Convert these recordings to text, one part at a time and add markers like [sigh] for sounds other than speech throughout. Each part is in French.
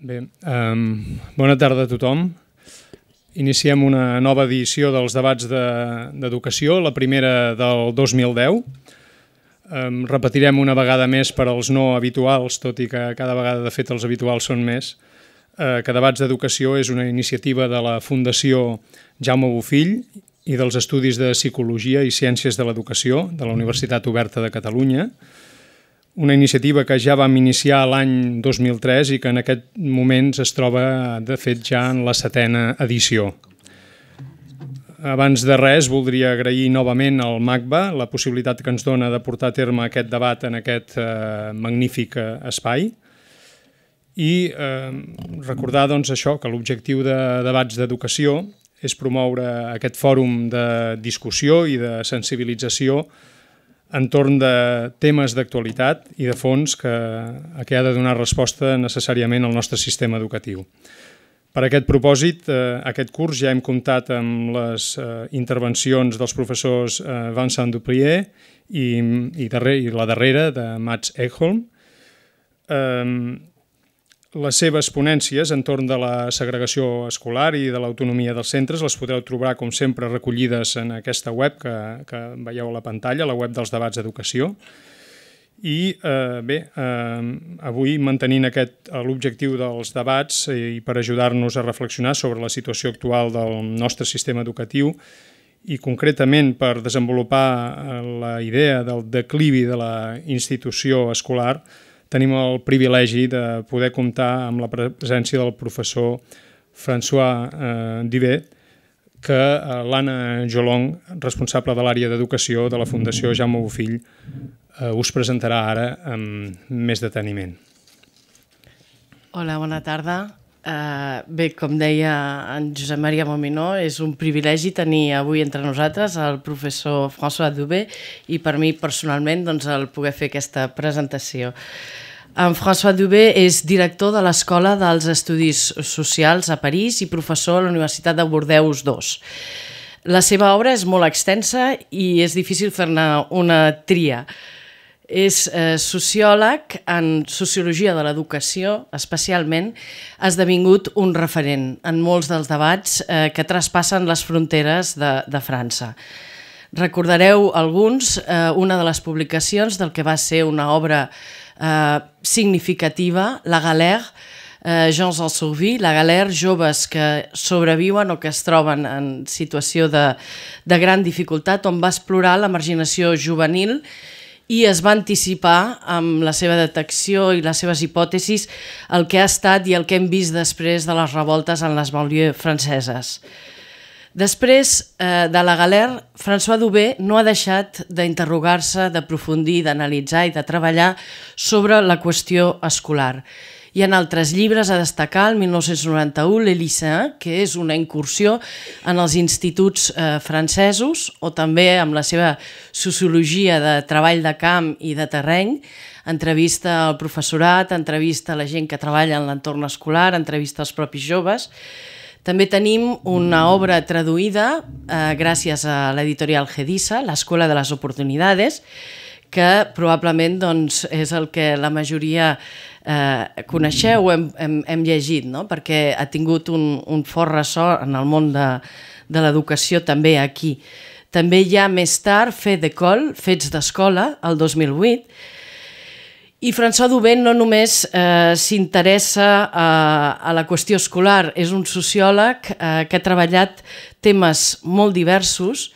Bé, um, bona tarda a tothom. Iniciem una nova edició dels debats d'educació, de, la primera del 2010. Um, repetirem una vegada més per als no habituals, tot i que cada vegada de fet els habituals són més, uh, que Debats d'Educació és una iniciativa de la Fundació Jaume Bofill i dels Estudis de Psicologia i Ciències de l'Educació de la Universitat Oberta de Catalunya, una iniciativa que ja vam iniciar l'any 2003 i que en aquest moment es troba, de fet, ja en la setena edició. Abans de res, voldria agrair novament al MACBA la possibilitat que ens dona de portar a terme aquest debat en aquest eh, magnífic eh, espai i eh, recordar doncs, això que l'objectiu de debats d'educació és promoure aquest fòrum de discussió i de sensibilització entorn de temes d'actualitat i de fons que, a què ha de donar resposta necessàriament al nostre sistema educatiu. Per aquest propòsit, eh, aquest curs ja hem comptat amb les eh, intervencions dels professors eh, Vincent Duprier i, i, darrer, i la darrera de Mats Eichholm, Eh, les seves ponències entorn de la segregació escolar i de l'autonomia dels centres les podreu trobar, com sempre, recollides en aquesta web que, que veieu a la pantalla, la web dels debats d'educació. I eh, bé, eh, avui mantenint aquest eh, l'objectiu dels debats eh, i per ajudar-nos a reflexionar sobre la situació actual del nostre sistema educatiu i concretament per desenvolupar eh, la idea del declivi de la institució escolar, eh, tenim el privilegi de poder comptar amb la presència del professor François eh, Divet, que eh, l'Anna Jolong, responsable de l'àrea d'educació de la Fundació Jaume Bofill, eh, us presentarà ara amb més deteniment. Hola, bona tarda. Uh, bé, com deia en Josep Maria Mominó, és un privilegi tenir avui entre nosaltres el professor François Dubé i per mi personalment doncs, el poder fer aquesta presentació. En François Dubé és director de l'Escola dels Estudis Socials a París i professor a la Universitat de Bordeus II. La seva obra és molt extensa i és difícil fer-ne una tria. És eh, sociòleg en sociologia de l'educació, especialment, ha esdevingut un referent en molts dels debats eh, que traspassen les fronteres de, de França. Recordareu alguns eh, una de les publicacions del que va ser una obra eh, significativa, La Galère, eh, Jean Salsourvi, La Galère, joves que sobreviuen o que es troben en situació de, de gran dificultat, on va explorar la marginació juvenil i es va anticipar amb la seva detecció i les seves hipòtesis el que ha estat i el que hem vist després de les revoltes en les banlieues franceses. Després eh, de la Galère, François Dubé no ha deixat d'interrogar-se, d'aprofundir, d'analitzar i de treballar sobre la qüestió escolar. Hi ha altres llibres a destacar, el 1991, L'Elysée, que és una incursió en els instituts eh, francesos o també amb la seva sociologia de treball de camp i de terreny, entrevista al professorat, entrevista a la gent que treballa en l'entorn escolar, entrevista als propis joves. També tenim una obra traduïda eh, gràcies a l'editorial Gedissa, l'Escola de les Oportunidades, que probablement doncs, és el que la majoria eh, coneixeu hem, hem, hem llegit, no? perquè ha tingut un, un fort ressò en el món de, de l'educació també aquí. També hi ha més tard Fer de Col, Fets d'Escola, el 2008, i François Dubén no només eh, s'interessa a, eh, a la qüestió escolar, és un sociòleg eh, que ha treballat temes molt diversos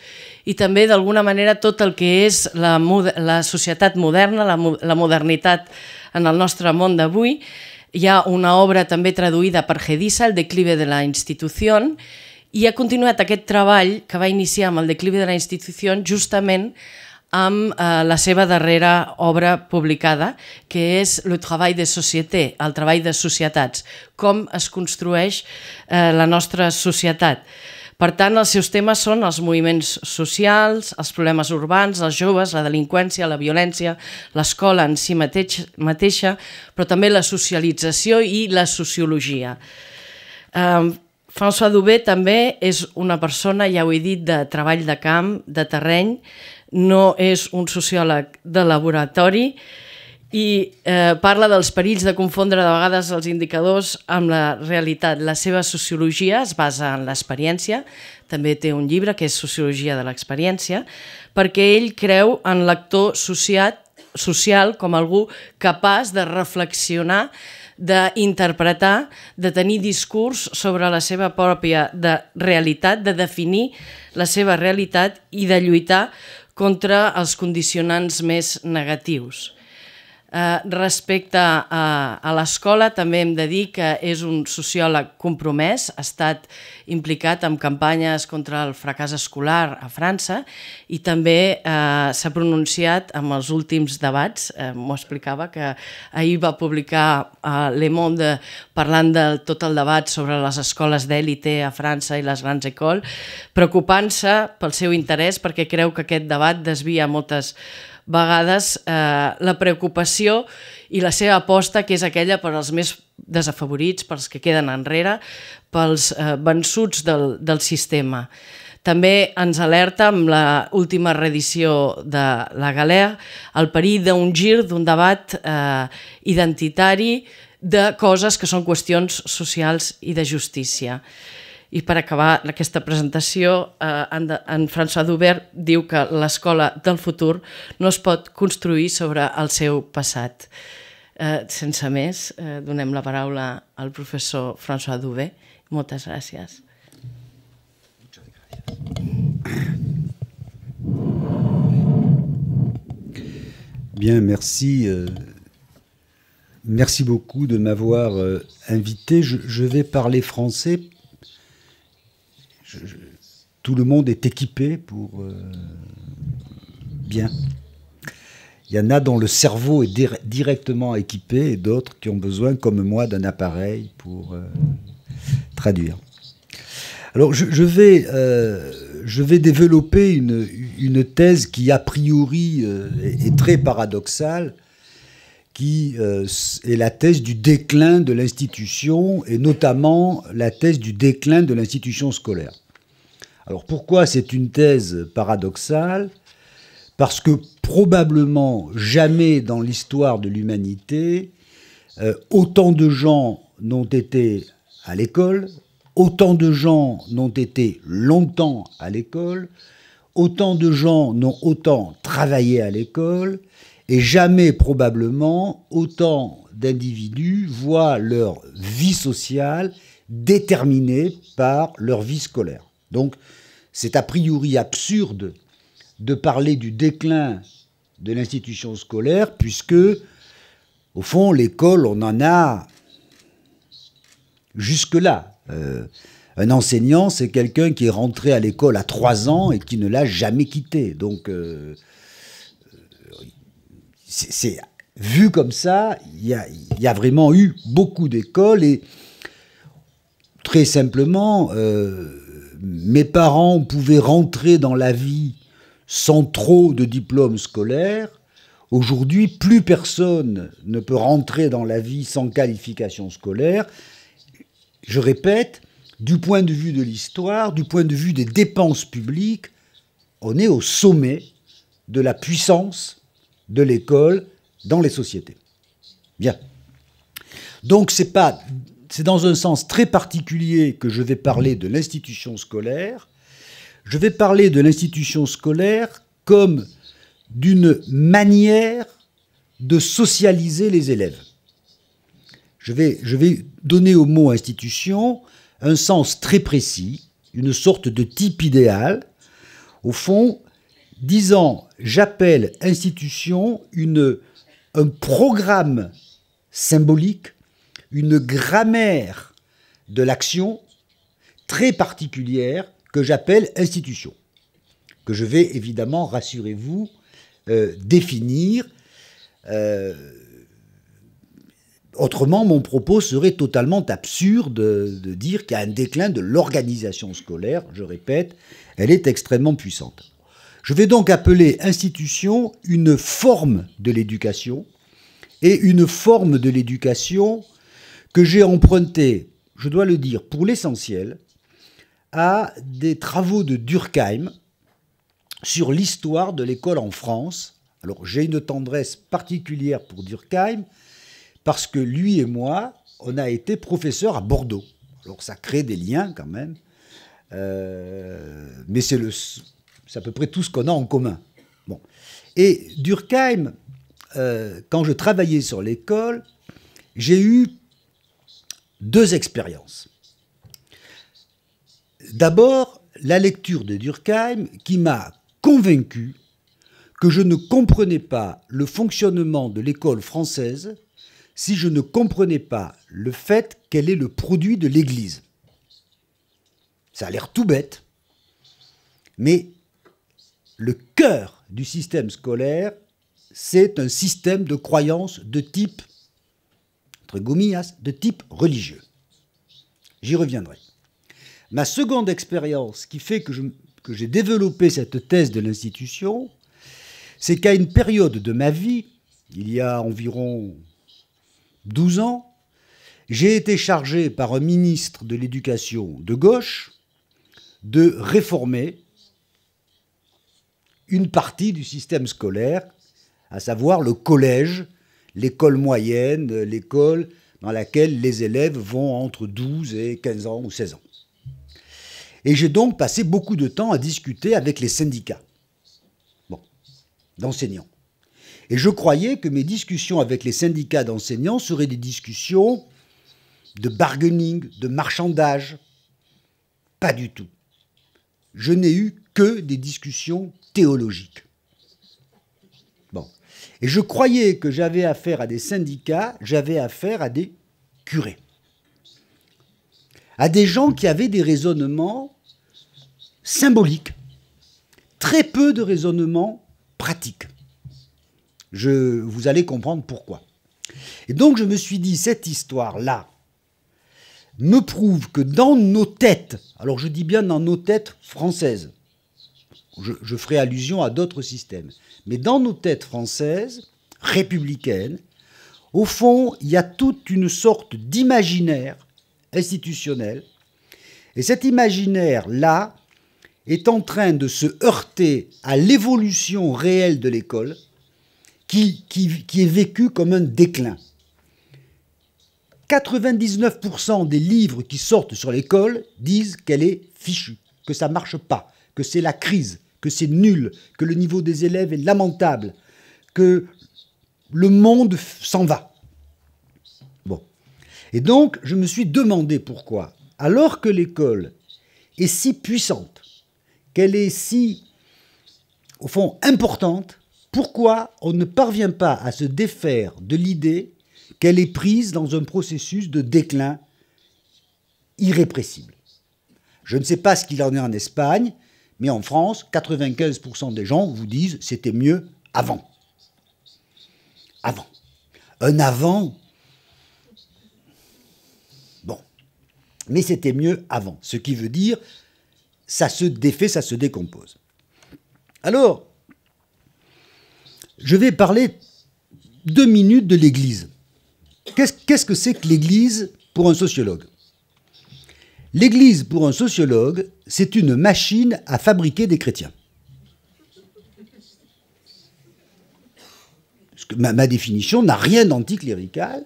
i també d'alguna manera tot el que és la, la societat moderna, la, la modernitat en el nostre món d'avui. Hi ha una obra també traduïda per Gedissa, El declive de la institució, i ha continuat aquest treball que va iniciar amb El declive de la institució justament amb eh, la seva darrera obra publicada, que és Le travail de société, el treball de societats, com es construeix eh, la nostra societat. Per tant, els seus temes són els moviments socials, els problemes urbans, els joves, la delinqüència, la violència, l'escola en si mateix, mateixa, però també la socialització i la sociologia. Eh, François Dubé també és una persona, ja ho he dit, de treball de camp, de terreny, no és un sociòleg de laboratori, i eh, parla dels perills de confondre de vegades els indicadors amb la realitat. La seva sociologia es basa en l'experiència, també té un llibre que és Sociologia de l'experiència, perquè ell creu en l'actor social com algú capaç de reflexionar, d'interpretar, de tenir discurs sobre la seva pròpia de realitat, de definir la seva realitat i de lluitar contra els condicionants més negatius. Eh, respecte a, eh, a l'escola, també hem de dir que és un sociòleg compromès, ha estat implicat en campanyes contra el fracàs escolar a França i també eh, s'ha pronunciat en els últims debats, eh, m'ho explicava, que ahir va publicar eh, Le Monde parlant de tot el debat sobre les escoles d'èlite a França i les grans écoles, preocupant-se pel seu interès perquè creu que aquest debat desvia moltes vegades eh, la preocupació i la seva aposta, que és aquella per als més desafavorits, pels que queden enrere, pels eh, vençuts del, del sistema. També ens alerta amb la última reedició de la Galea el perill d'un gir, d'un debat eh, identitari de coses que són qüestions socials i de justícia. I per acabar aquesta presentació, eh, en, en François Dubert diu que l'escola del futur no es pot construir sobre el seu passat. Eh, sense més, eh, donem la paraula al professor François Dubert. Moltes gràcies. Bien, merci. Euh, merci beaucoup de m'avoir euh, invité. Je, je, vais parler français tout le monde est équipé pour euh, bien. Il y en a dont le cerveau est directement équipé et d'autres qui ont besoin, comme moi, d'un appareil pour euh, traduire. Alors je, vais, euh, je vais développer une, thèse qui, a priori, est, très paradoxale, qui est la thèse du déclin de l'institution, et notamment la thèse du déclin de l'institution scolaire. Alors pourquoi c'est une thèse paradoxale Parce que probablement jamais dans l'histoire de l'humanité, euh, autant de gens n'ont été à l'école, autant de gens n'ont été longtemps à l'école, autant de gens n'ont autant travaillé à l'école, et jamais probablement autant d'individus voient leur vie sociale déterminée par leur vie scolaire. Donc, c'est a priori absurde de parler du déclin de l'institution scolaire, puisque, au fond, l'école, on en a jusque-là. Euh, un enseignant, c'est quelqu'un qui est rentré à l'école à 3 ans et qui ne l'a jamais quitté. Donc, euh, vu comme ça, il y a, vraiment eu beaucoup d'écoles et très simplement, euh, mes parents pouvaient rentrer dans la vie sans trop de diplômes scolaires. Aujourd'hui, plus personne ne peut rentrer dans la vie sans qualification scolaire. Je répète, du point de vue de l'histoire, du point de vue des dépenses publiques, on est au sommet de la puissance de l'école dans les sociétés. Bien. Donc c'est pas c'est dans un sens très particulier que je vais parler de l'institution scolaire. Je vais parler de l'institution scolaire comme d'une manière de socialiser les élèves. Je vais, donner au mot institution un sens très précis, une sorte de type idéal. Au fond, disant j'appelle institution une, un programme symbolique une grammaire de l'action très particulière que j'appelle institution, que je vais évidemment, rassurez-vous, euh, définir. Euh, autrement, mon propos serait totalement absurde de dire qu'il y a un déclin de l'organisation scolaire. Je répète, elle est extrêmement puissante. Je vais donc appeler institution une forme de l'éducation et une forme de l'éducation que j'ai emprunté, je dois le dire, pour l'essentiel, à des travaux de Durkheim sur l'histoire de l'école en France. Alors j'ai une tendresse particulière pour Durkheim, parce que lui et moi, on a été professeurs à Bordeaux. Alors ça crée des liens quand même, euh, mais c'est à peu près tout ce qu'on a en commun. Bon. Et Durkheim, euh, quand je travaillais sur l'école, j'ai eu deux expériences. D'abord, la lecture de Durkheim qui m'a convaincu que je ne comprenais pas le fonctionnement de l'école française si je ne comprenais pas le fait qu'elle est le produit de l'Église. Ça a l'air tout bête, mais le cœur du système scolaire, c'est un système de croyances de type de type religieux. J'y reviendrai. Ma seconde expérience qui fait que, je, que j'ai développé cette thèse de l'institution, c'est qu'à une période de ma vie, il y a environ 12 ans, j'ai été chargé par un ministre de l'Éducation de gauche de réformer une partie du système scolaire, à savoir le collège l'école moyenne, l'école dans laquelle les élèves vont entre 12 et 15 ans ou 16 ans. Et j'ai donc passé beaucoup de temps à discuter avec les syndicats d'enseignants. Et je croyais que mes discussions avec les syndicats d'enseignants seraient des discussions de bargaining, de marchandage. Pas du tout. Je n'ai eu que des discussions théologiques. Et je croyais que j'avais affaire à des syndicats, j'avais affaire à des curés. À des gens qui avaient des raisonnements symboliques, très peu de raisonnements pratiques. Je, vous allez comprendre pourquoi. Et donc je me suis dit, cette histoire-là me prouve que dans nos têtes, alors je dis bien dans nos têtes françaises, je, ferai allusion à d'autres systèmes. Mais dans nos têtes françaises, républicaines, au fond, il y a toute une sorte d'imaginaire institutionnel. Et cet imaginaire-là est en train de se heurter à l'évolution réelle de l'école qui, qui, qui, est vécue comme un déclin. 99% des livres qui sortent sur l'école disent qu'elle est fichue, que ça ne marche pas, que c'est la crise, que c'est nul, que le niveau des élèves est lamentable, que le monde s'en va. Bon. Et donc, je me suis demandé pourquoi, alors que l'école est si puissante, qu'elle est si, au fond, importante, pourquoi on ne parvient pas à se défaire de l'idée qu'elle est prise dans un processus de déclin irrépressible. Je ne sais pas ce qu'il en est en Espagne, mais en France, 95% des gens vous disent c'était mieux avant. Avant. Un avant. Bon. Mais c'était mieux avant. Ce qui veut dire ça se défait, ça se décompose. Alors, je vais parler deux minutes de l'Église. Qu'est-ce que c'est que l'Église pour un sociologue L'Église pour un sociologue, c'est une machine à fabriquer des chrétiens. Ma, définition n'a rien d'anticlérical.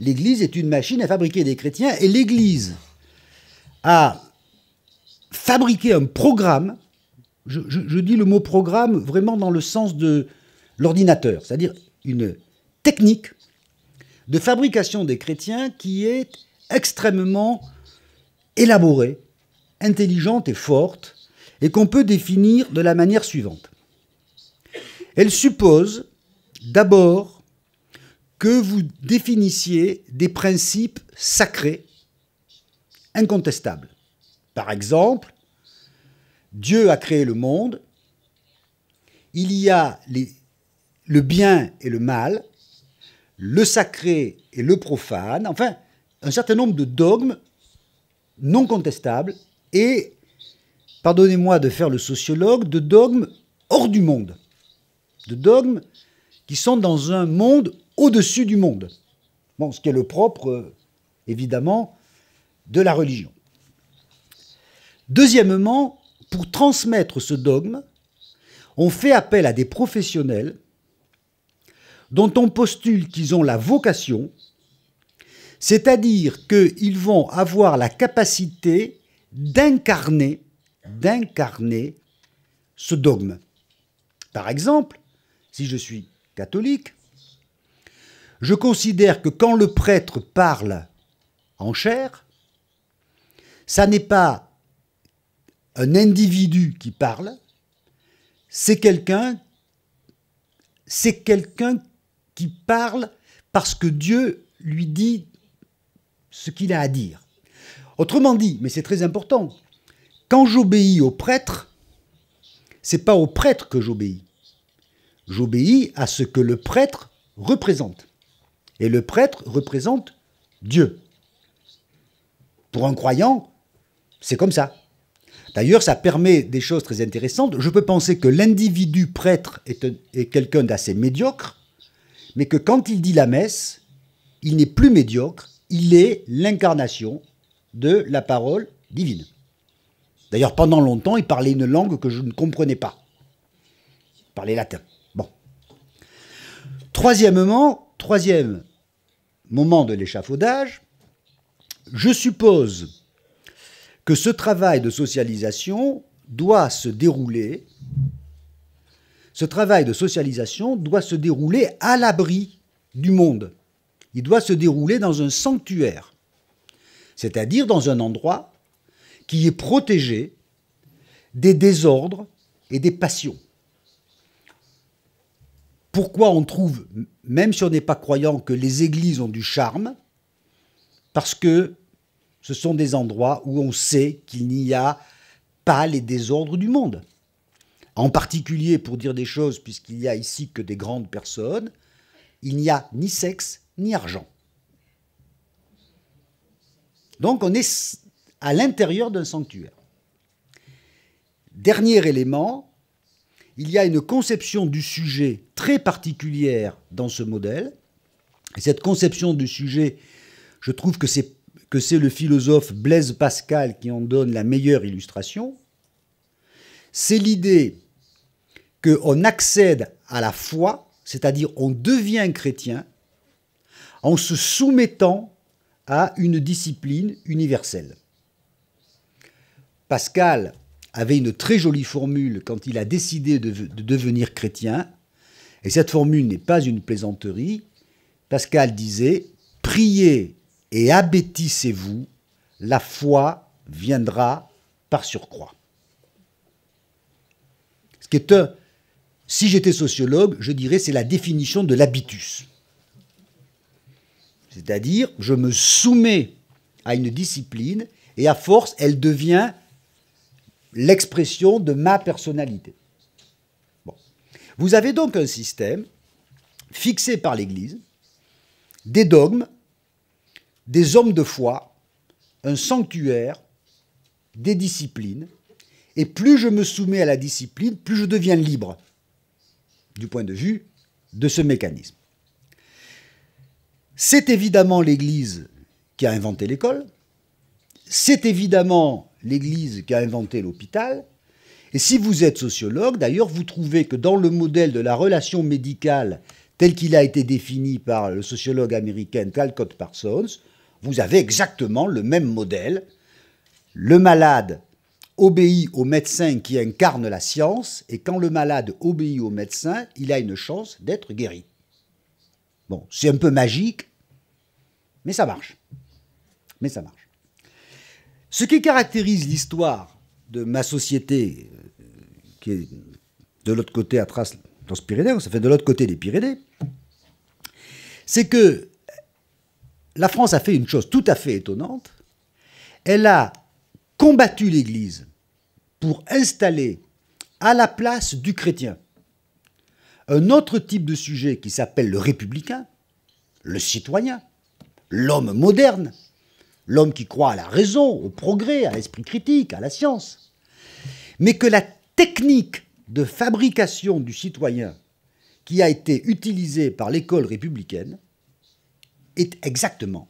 L'Église est une machine à fabriquer des chrétiens et l'Église a fabriqué un programme. je dis le mot programme vraiment dans le sens de l'ordinateur, c'est-à-dire une technique de fabrication des chrétiens qui est extrêmement élaborée, intelligente et forte, et qu'on peut définir de la manière suivante. Elle suppose d'abord que vous définissiez des principes sacrés, incontestables. Par exemple, Dieu a créé le monde, il y a le bien et le mal, le sacré et le profane, enfin un certain nombre de dogmes non contestables et, pardonnez-moi de faire le sociologue, de dogmes hors du monde, de dogmes qui sont dans un monde au-dessus du monde. Bon, ce qui est le propre, euh, évidemment, de la religion. Deuxièmement, pour transmettre ce dogme, on fait appel à des professionnels dont on postule qu'ils ont la vocation, c'est-à-dire qu'ils vont avoir la capacité d'incarner, d'incarner ce dogme. Par exemple, si je suis catholique, je considère que quand le prêtre parle en chair, ça n'est pas un individu qui parle, c'est quelqu'un c'est quelqu'un qui parle parce que Dieu lui dit ce qu'il a à dire. Autrement dit, mais c'est très important, quand j'obéis au prêtre, c'est pas au prêtre que j'obéis. J'obéis à ce que le prêtre représente. Et le prêtre représente Dieu. Pour un croyant, c'est comme ça. D'ailleurs, ça permet des choses très intéressantes. Je peux penser que l'individu prêtre est, est quelqu'un d'assez médiocre, mais que quand il dit la messe, il n'est plus médiocre, il est l'incarnation de la parole divine. D'ailleurs, pendant longtemps, il parlait une langue que je ne comprenais pas. Il parlait latin. Bon. Troisièmement, troisième moment de l'échafaudage, je suppose que ce travail de socialisation doit se dérouler, ce travail de socialisation doit se dérouler à l'abri du monde. Il doit se dérouler dans un sanctuaire c'est-à-dire dans un endroit qui est protégé des désordres et des passions. Pourquoi on trouve, même si on n'est pas croyant, que les églises ont du charme Parce que ce sont des endroits où on sait qu'il n'y a pas les désordres du monde. En particulier, pour dire des choses, puisqu'il n'y a ici que des grandes personnes, il n'y a ni sexe ni argent. Donc on est à l'intérieur d'un sanctuaire. Dernier élément, il y a une conception du sujet très particulière dans ce modèle. cette conception du sujet, je trouve que c'est que c'est le philosophe Blaise Pascal qui en donne la meilleure illustration. C'est l'idée qu'on accède à la foi, c'est-à-dire on devient chrétien en se soumettant à une discipline universelle. Pascal avait une très jolie formule quand il a décidé de, devenir chrétien, et cette formule n'est pas une plaisanterie. Pascal disait Priez et abêtissez-vous, la foi viendra par surcroît. Ce qui est si j'étais sociologue, je dirais c'est la définition de l'habitus. C'est-à-dire, je me soumets à une discipline et à force, elle devient l'expression de ma personnalité. Vous avez donc un système fixé par l'Église, des dogmes, des hommes de foi, un sanctuaire, des disciplines, et plus je me soumets à la discipline, plus je deviens libre du point de vue de ce mécanisme. C'est évidemment l'Église qui a inventé l'école, c'est évidemment l'Église qui a inventé l'hôpital, et si vous êtes sociologue, d'ailleurs, vous trouvez que dans le modèle de la relation médicale tel qu'il a été défini par le sociologue américain Talcott Parsons, vous avez exactement le même modèle. Le malade obéit au médecin qui incarne la science, et quand le malade obéit au médecin, il a une chance d'être guéri. Bon, c'est un peu magique, mais ça marche. Mais ça marche. Ce qui caractérise l'histoire de ma société, euh, qui est de l'autre côté à Trace dans ce Pyrénées, ça fait de l'autre côté des Pyrénées, c'est que la France a fait une chose tout à fait étonnante. Elle a combattu l'Église pour installer à la place du chrétien un autre type de sujet qui s'appelle le républicain, le citoyen, l'homme moderne, l'homme qui croit à la raison, au progrès, à l'esprit critique, à la science, mais que la technique de fabrication du citoyen qui a été utilisée par l'école républicaine est exactement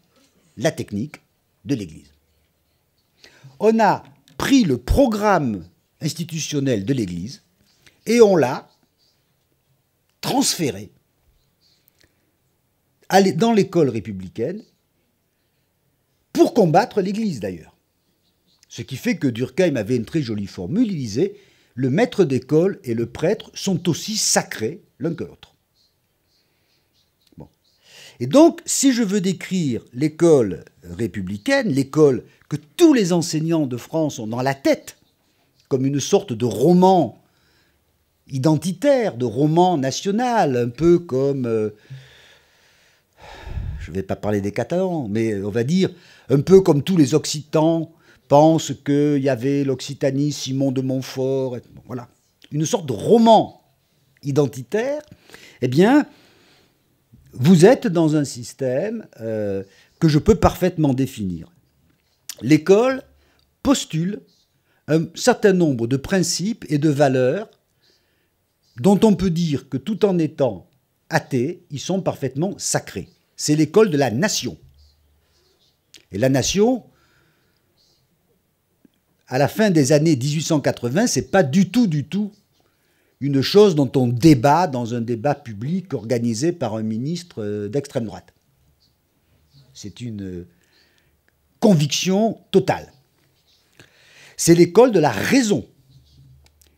la technique de l'Église. On a pris le programme institutionnel de l'Église et on l'a transférés dans l'école républicaine pour combattre l'Église d'ailleurs. Ce qui fait que Durkheim avait une très jolie formule, il disait le maître d'école et le prêtre sont aussi sacrés l'un que l'autre. Et donc, si je veux décrire l'école républicaine, l'école que tous les enseignants de France ont dans la tête, comme une sorte de roman identitaire, de roman national, un peu comme, euh, je ne vais pas parler des Catalans, mais on va dire, un peu comme tous les Occitans pensent qu'il y avait l'Occitanie, Simon de Montfort, voilà, une sorte de roman identitaire, eh bien, vous êtes dans un système euh, que je peux parfaitement définir. L'école postule un certain nombre de principes et de valeurs dont on peut dire que tout en étant athées, ils sont parfaitement sacrés. C'est l'école de la nation. Et la nation, à la fin des années 1880, c'est pas du tout, du tout une chose dont on débat dans un débat public organisé par un ministre euh, d'extrême droite. C'est une euh, conviction totale. C'est l'école de la raison.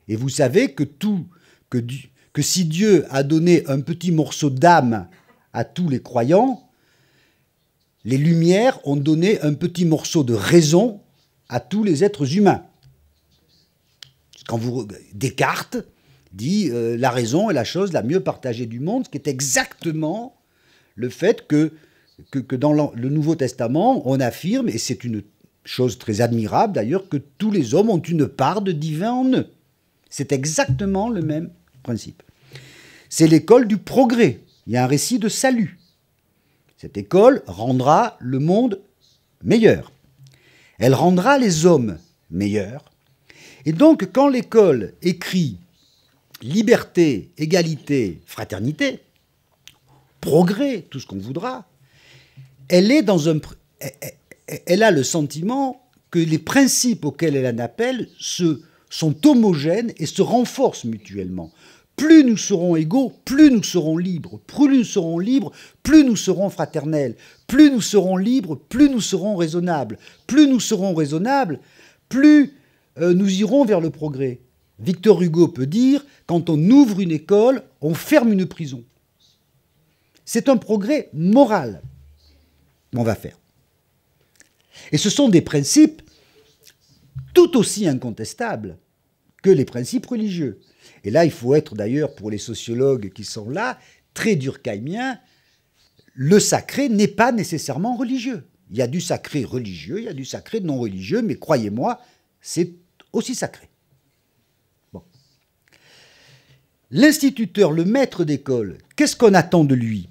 Et vous savez que tout que, si Dieu a donné un petit morceau d'âme à tous les croyants, les Lumières ont donné un petit morceau de raison à tous les êtres humains. Quand vous Descartes dit euh, la raison est la chose la mieux partagée du monde, ce qui est exactement le fait que, que, que dans le Nouveau Testament, on affirme, et c'est une chose très admirable d'ailleurs, que tous les hommes ont une part de divin en eux. C'est exactement le même principe. C'est l'école du progrès. Il y a un récit de salut. Cette école rendra le monde meilleur. Elle rendra les hommes meilleurs. Et donc, quand l'école écrit liberté, égalité, fraternité, progrès, tout ce qu'on voudra, elle est dans un, elle a le sentiment que les principes auxquels elle en appelle se sont homogènes et se renforcent mutuellement. Plus nous serons égaux, plus nous serons libres. Plus nous serons libres, plus nous serons fraternels. Plus nous serons libres, plus nous serons raisonnables. Plus nous serons raisonnables, plus euh, nous irons vers le progrès. Victor Hugo peut dire, quand on ouvre une école, on ferme une prison. C'est un progrès moral. On va faire. Et ce sont des principes tout aussi incontestable que les principes religieux. Et là, il faut être d'ailleurs, pour les sociologues qui sont là, très durkheimiens, le sacré n'est pas nécessairement religieux. Il y a du sacré religieux, il y a du sacré non religieux, mais croyez-moi, c'est aussi sacré. L'instituteur, le maître d'école, qu'est-ce qu'on attend de lui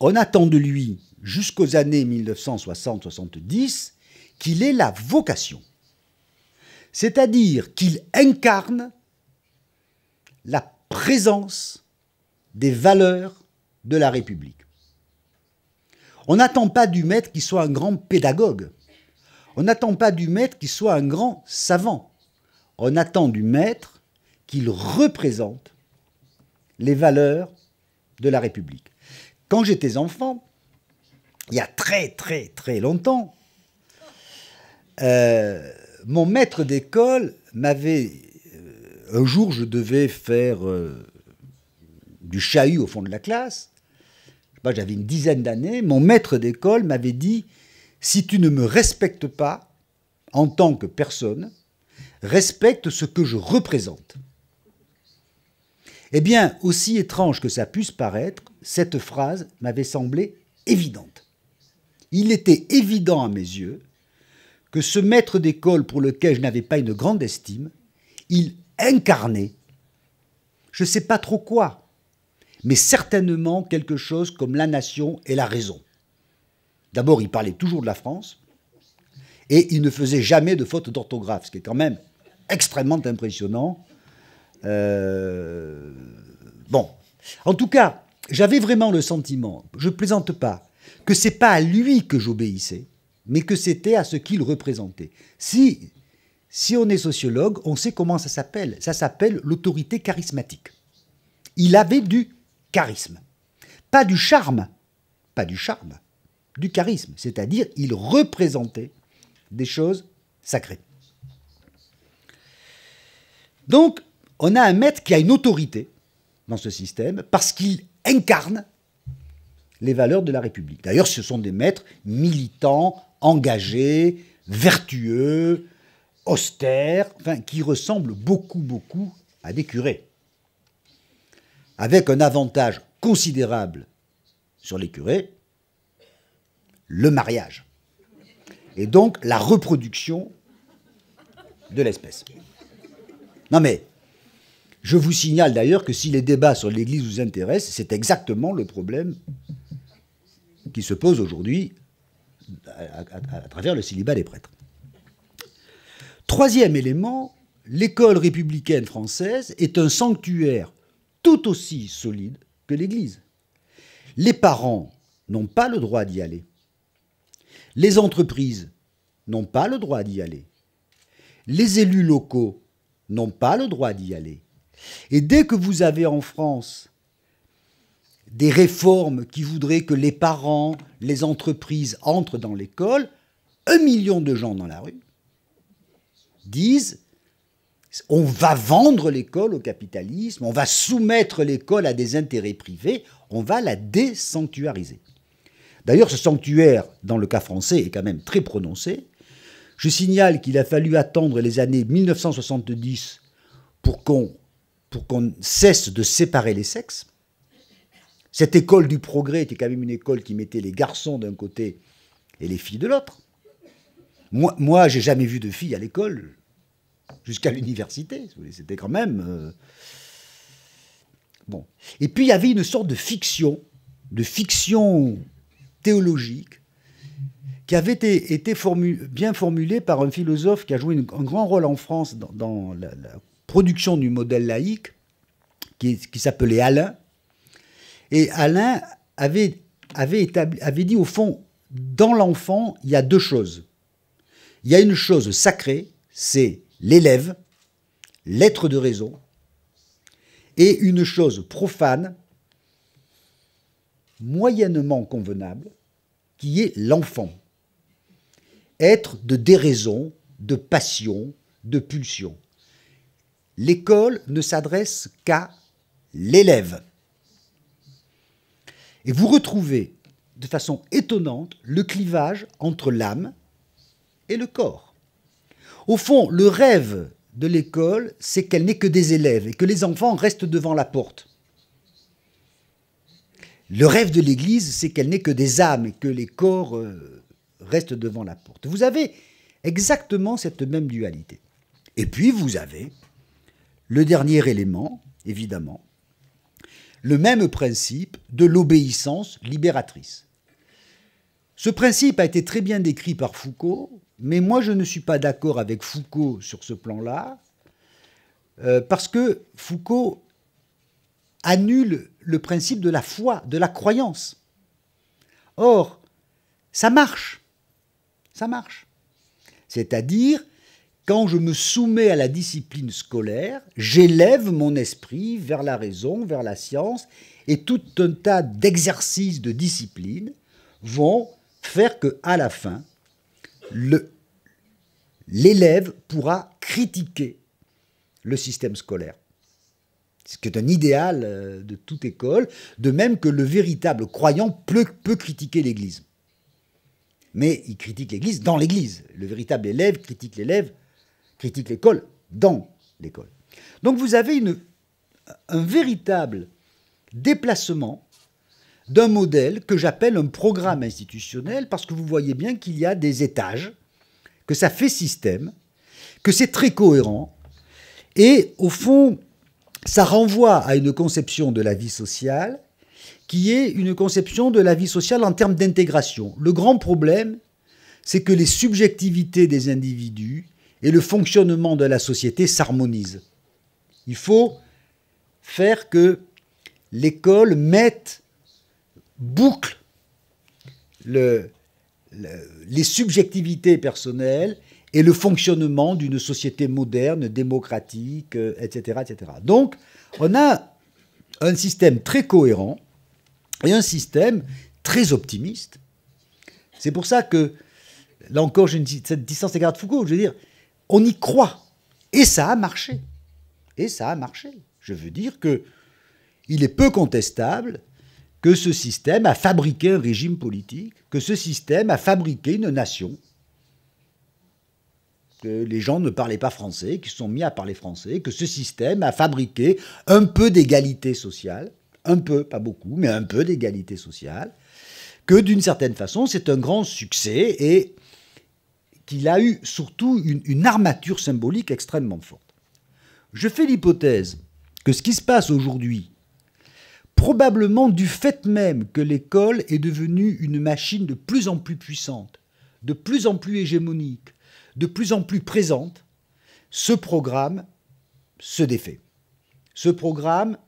On attend de lui, jusqu'aux années 1960-70, qu'il ait la vocation. C'est-à-dire qu'il incarne la présence des valeurs de la République. On n'attend pas du maître qu'il soit un grand pédagogue. On n'attend pas du maître qu'il soit un grand savant. On attend du maître qu'il représente les valeurs de la République. Quand j'étais enfant, il y a très très très longtemps, euh, mon maître d'école m'avait. Euh, un jour, je devais faire euh, du chahut au fond de la classe. J'avais une dizaine d'années. Mon maître d'école m'avait dit Si tu ne me respectes pas, en tant que personne, respecte ce que je représente. Eh bien, aussi étrange que ça puisse paraître, cette phrase m'avait semblé évidente. Il était évident à mes yeux que ce maître d'école pour lequel je n'avais pas une grande estime, il incarnait, je ne sais pas trop quoi, mais certainement quelque chose comme la nation et la raison. D'abord, il parlait toujours de la France, et il ne faisait jamais de faute d'orthographe, ce qui est quand même extrêmement impressionnant. Euh, bon, en tout cas, j'avais vraiment le sentiment, je plaisante pas, que c'est pas à lui que j'obéissais, mais que c'était à ce qu'il représentait. Si, si on est sociologue, on sait comment ça s'appelle. Ça s'appelle l'autorité charismatique. Il avait du charisme. Pas du charme, pas du charme, du charisme. C'est-à-dire, il représentait des choses sacrées. Donc, on a un maître qui a une autorité dans ce système parce qu'il incarne les valeurs de la République. D'ailleurs, ce sont des maîtres militants, engagé, vertueux, austère, enfin, qui ressemble beaucoup, beaucoup à des curés. Avec un avantage considérable sur les curés, le mariage. Et donc la reproduction de l'espèce. Non mais, je vous signale d'ailleurs que si les débats sur l'Église vous intéressent, c'est exactement le problème qui se pose aujourd'hui à, travers le célibat des prêtres. Troisième élément, l'école républicaine française est un sanctuaire tout aussi solide que l'Église. Les parents n'ont pas le droit d'y aller. Les entreprises n'ont pas le droit d'y aller. Les élus locaux n'ont pas le droit d'y aller. Et dès que vous avez en France des réformes qui voudraient que les parents, les entreprises entrent dans l'école, un million de gens dans la rue disent on va vendre l'école au capitalisme, on va soumettre l'école à des intérêts privés, on va la désanctuariser. D'ailleurs, ce sanctuaire, dans le cas français, est quand même très prononcé. Je signale qu'il a fallu attendre les années 1970 pour qu'on cesse de séparer les sexes. Cette école du progrès était quand même une école qui mettait les garçons d'un côté et les filles de l'autre. Moi, moi j'ai jamais vu de filles à l'école, jusqu'à l'université. C'était quand même. Euh, bon. Et puis, il y avait une sorte de fiction, de fiction théologique, qui avait été, bien formulée par un philosophe qui a joué un grand rôle en France dans, la, production du modèle laïque, qui s'appelait Alain et Alain avait, avait, avait dit, au fond, dans l'enfant, il y a deux choses. Il y a une chose sacrée, c'est l'élève, l'être de raison, et une chose profane, moyennement convenable, qui est l'enfant. Être de déraison, de passion, de pulsion. L'école ne s'adresse qu'à l'élève. Et vous retrouvez de façon étonnante le clivage entre l'âme et le corps. Au fond, le rêve de l'école, c'est qu'elle n'est que des élèves et que les enfants restent devant la porte. Le rêve de l'Église, c'est qu'elle n'est que des âmes et que les corps euh, restent devant la porte. Vous avez exactement cette même dualité. Et puis vous avez le dernier élément, évidemment, le même principe de l'obéissance libératrice. Ce principe a été très bien décrit par Foucault, mais moi je ne suis pas d'accord avec Foucault sur ce plan-là, euh, parce que Foucault annule le principe de la foi, de la croyance. Or, ça marche. Ça marche. C'est-à-dire quand je me soumets à la discipline scolaire, j'élève mon esprit vers la raison, vers la science, et tout un tas d'exercices de discipline vont faire que, à la fin, l'élève pourra critiquer le système scolaire ce qui est un idéal euh, de toute école, de même que le véritable croyant peut, peut critiquer l'Église. Mais il critique l'Église dans l'Église. Le véritable élève critique l'élève critique l'école dans l'école. Donc vous avez un véritable déplacement d'un modèle que j'appelle un programme institutionnel parce que vous voyez bien qu'il y a des étages, que ça fait système, que c'est très cohérent et au fond, ça renvoie à une conception de la vie sociale qui est une conception de la vie sociale en termes d'intégration. Le grand problème, c'est que les subjectivités des individus et le fonctionnement de la société s'harmonise. Il faut faire que l'école mette, boucle les subjectivités personnelles et le fonctionnement d'une société moderne, démocratique, etc., euh, etc. Donc, on a un système très cohérent et un système très optimiste. C'est pour ça que, là encore, j'ai cette distance égard garde Foucault. Je veux dire, on y croit. Et ça a marché. Et ça a marché. Je veux dire que il est peu contestable que ce système a fabriqué un régime politique, que ce système a fabriqué une nation, que les gens ne parlaient pas français, qui se sont mis à parler français, que ce système a fabriqué un peu d'égalité sociale, un peu, pas beaucoup, mais un peu d'égalité sociale, que d'une certaine façon c'est un grand succès et qu'il a eu surtout une, une, armature symbolique extrêmement forte. Je fais l'hypothèse que ce qui se passe aujourd'hui, probablement du fait même que l'école est devenue une machine de plus en plus puissante, de plus en plus hégémonique, de plus en plus présente, ce programme se défait. Ce programme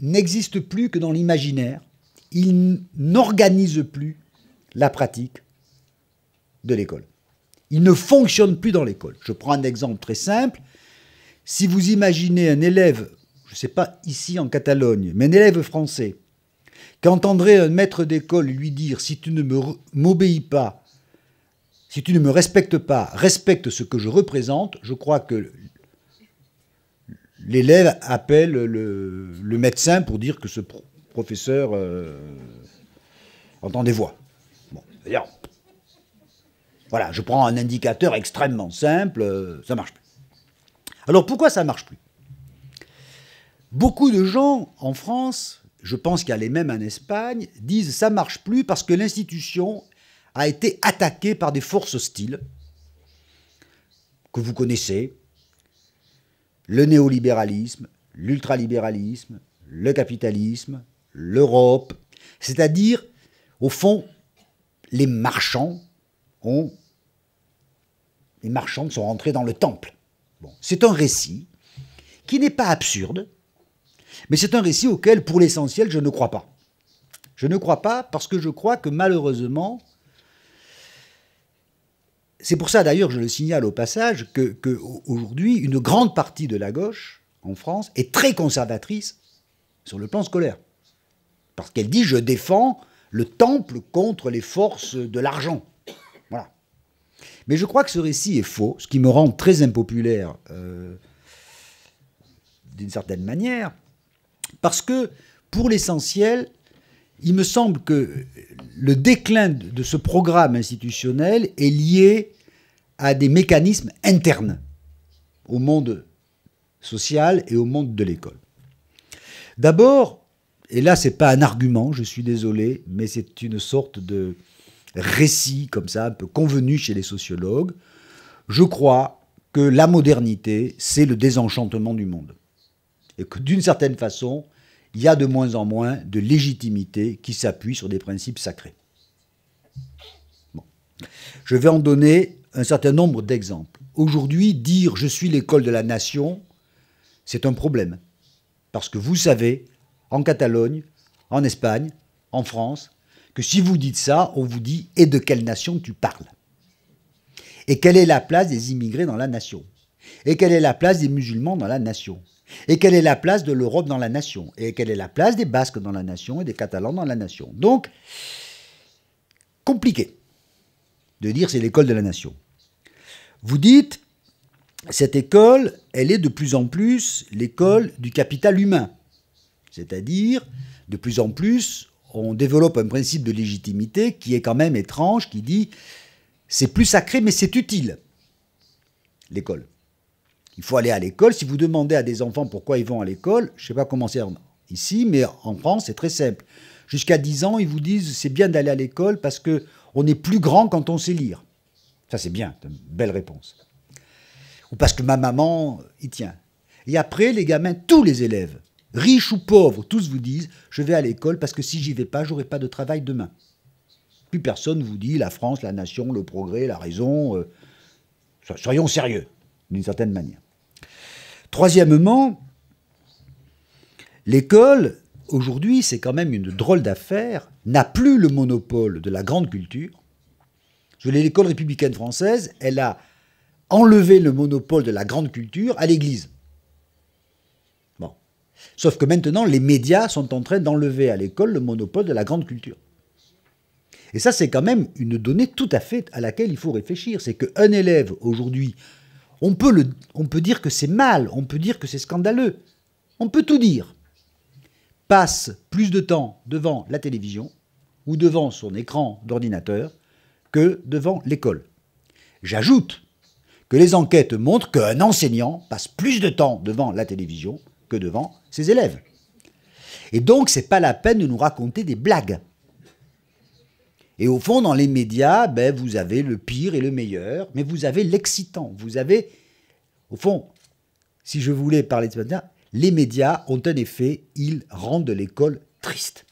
n'existe plus que dans l'imaginaire, il n'organise plus la pratique de l'école. Il ne fonctionne plus dans l'école. Je prends un exemple très simple. Si vous imaginez un élève, je ne sais pas ici en Catalogne, mais un élève français, qu'entendrait un maître d'école lui dire Si tu ne m'obéis pas, si tu ne me respectes pas, respecte ce que je représente, je crois que l'élève appelle le, médecin pour dire que ce professeur euh, entend des voix. Bon, d'ailleurs, voilà, je prends un indicateur extrêmement simple, euh, ça marche plus. Alors pourquoi ça marche plus Beaucoup de gens en France, je pense qu'il y a les mêmes en Espagne, disent ça marche plus parce que l'institution a été attaquée par des forces hostiles que vous connaissez, le néolibéralisme, l'ultralibéralisme, le capitalisme, l'Europe, c'est-à-dire, au fond, les marchands ont les marchands sont rentrés dans le temple. Bon, c'est un récit qui n'est pas absurde, mais c'est un récit auquel, pour l'essentiel, je ne crois pas. Je ne crois pas parce que je crois que malheureusement, c'est pour ça d'ailleurs, je le signale au passage, qu'aujourd'hui, que aujourd'hui, une grande partie de la gauche en France est très conservatrice sur le plan scolaire. Parce qu'elle dit je défends le temple contre les forces de l'argent. Mais je crois que ce récit est faux, ce qui me rend très impopulaire euh, d'une certaine manière, parce que pour l'essentiel, il me semble que le déclin de ce programme institutionnel est lié à des mécanismes internes au monde social et au monde de l'école. D'abord, et là c'est pas un argument, je suis désolé, mais c'est une sorte de récits comme ça, un peu convenu chez les sociologues. Je crois que la modernité, c'est le désenchantement du monde. Et que d'une certaine façon, il y a de moins en moins de légitimité qui s'appuie sur des principes sacrés. Je vais en donner un certain nombre d'exemples. Aujourd'hui, dire je suis l'école de la nation, c'est un problème. Parce que vous savez, en Catalogne, en Espagne, en France, que si vous dites ça, on vous dit et de quelle nation tu parles Et quelle est la place des immigrés dans la nation Et quelle est la place des musulmans dans la nation Et quelle est la place de l'Europe dans la nation Et quelle est la place des Basques dans la nation et des Catalans dans la nation Donc, compliqué de dire c'est l'école de la nation. Vous dites, cette école, elle est de plus en plus l'école du capital humain. C'est-à-dire, de plus en plus, on développe un principe de légitimité qui est quand même étrange, qui dit c'est plus sacré mais c'est utile, l'école. Il faut aller à l'école. Si vous demandez à des enfants pourquoi ils vont à l'école, je ne sais pas comment c'est ici, mais en France, c'est très simple. Jusqu'à 10 ans, ils vous disent c'est bien d'aller à l'école parce que on est plus grand quand on sait lire. Ça, c'est bien, une belle réponse. Ou parce que ma maman y tient. Et après, les gamins, tous les élèves, Riches ou pauvres, tous vous disent je vais à l'école parce que si j'y vais pas, j'aurai pas de travail demain. Plus personne vous dit la France, la nation, le progrès, la raison. Euh, soyons sérieux, d'une certaine manière. Troisièmement, l'école, aujourd'hui, c'est quand même une drôle d'affaire, n'a plus le monopole de la grande culture. Je l'ai l'école républicaine française, elle a enlevé le monopole de la grande culture à l'Église. Sauf que maintenant, les médias sont en train d'enlever à l'école le monopole de la grande culture. Et ça, c'est quand même une donnée tout à fait à laquelle il faut réfléchir. C'est qu'un élève, aujourd'hui, on peut, on peut dire que c'est mal, on peut dire que c'est scandaleux, on peut tout dire. Passe plus de temps devant la télévision ou devant son écran d'ordinateur que devant l'école. J'ajoute que les enquêtes montrent qu'un enseignant passe plus de temps devant la télévision devant ses élèves. Et donc, c'est pas la peine de nous raconter des blagues. Et au fond, dans les médias, ben, vous avez le pire et le meilleur, mais vous avez l'excitant. Vous avez, au fond, si je voulais parler de matin, les médias ont un effet, ils rendent l'école triste.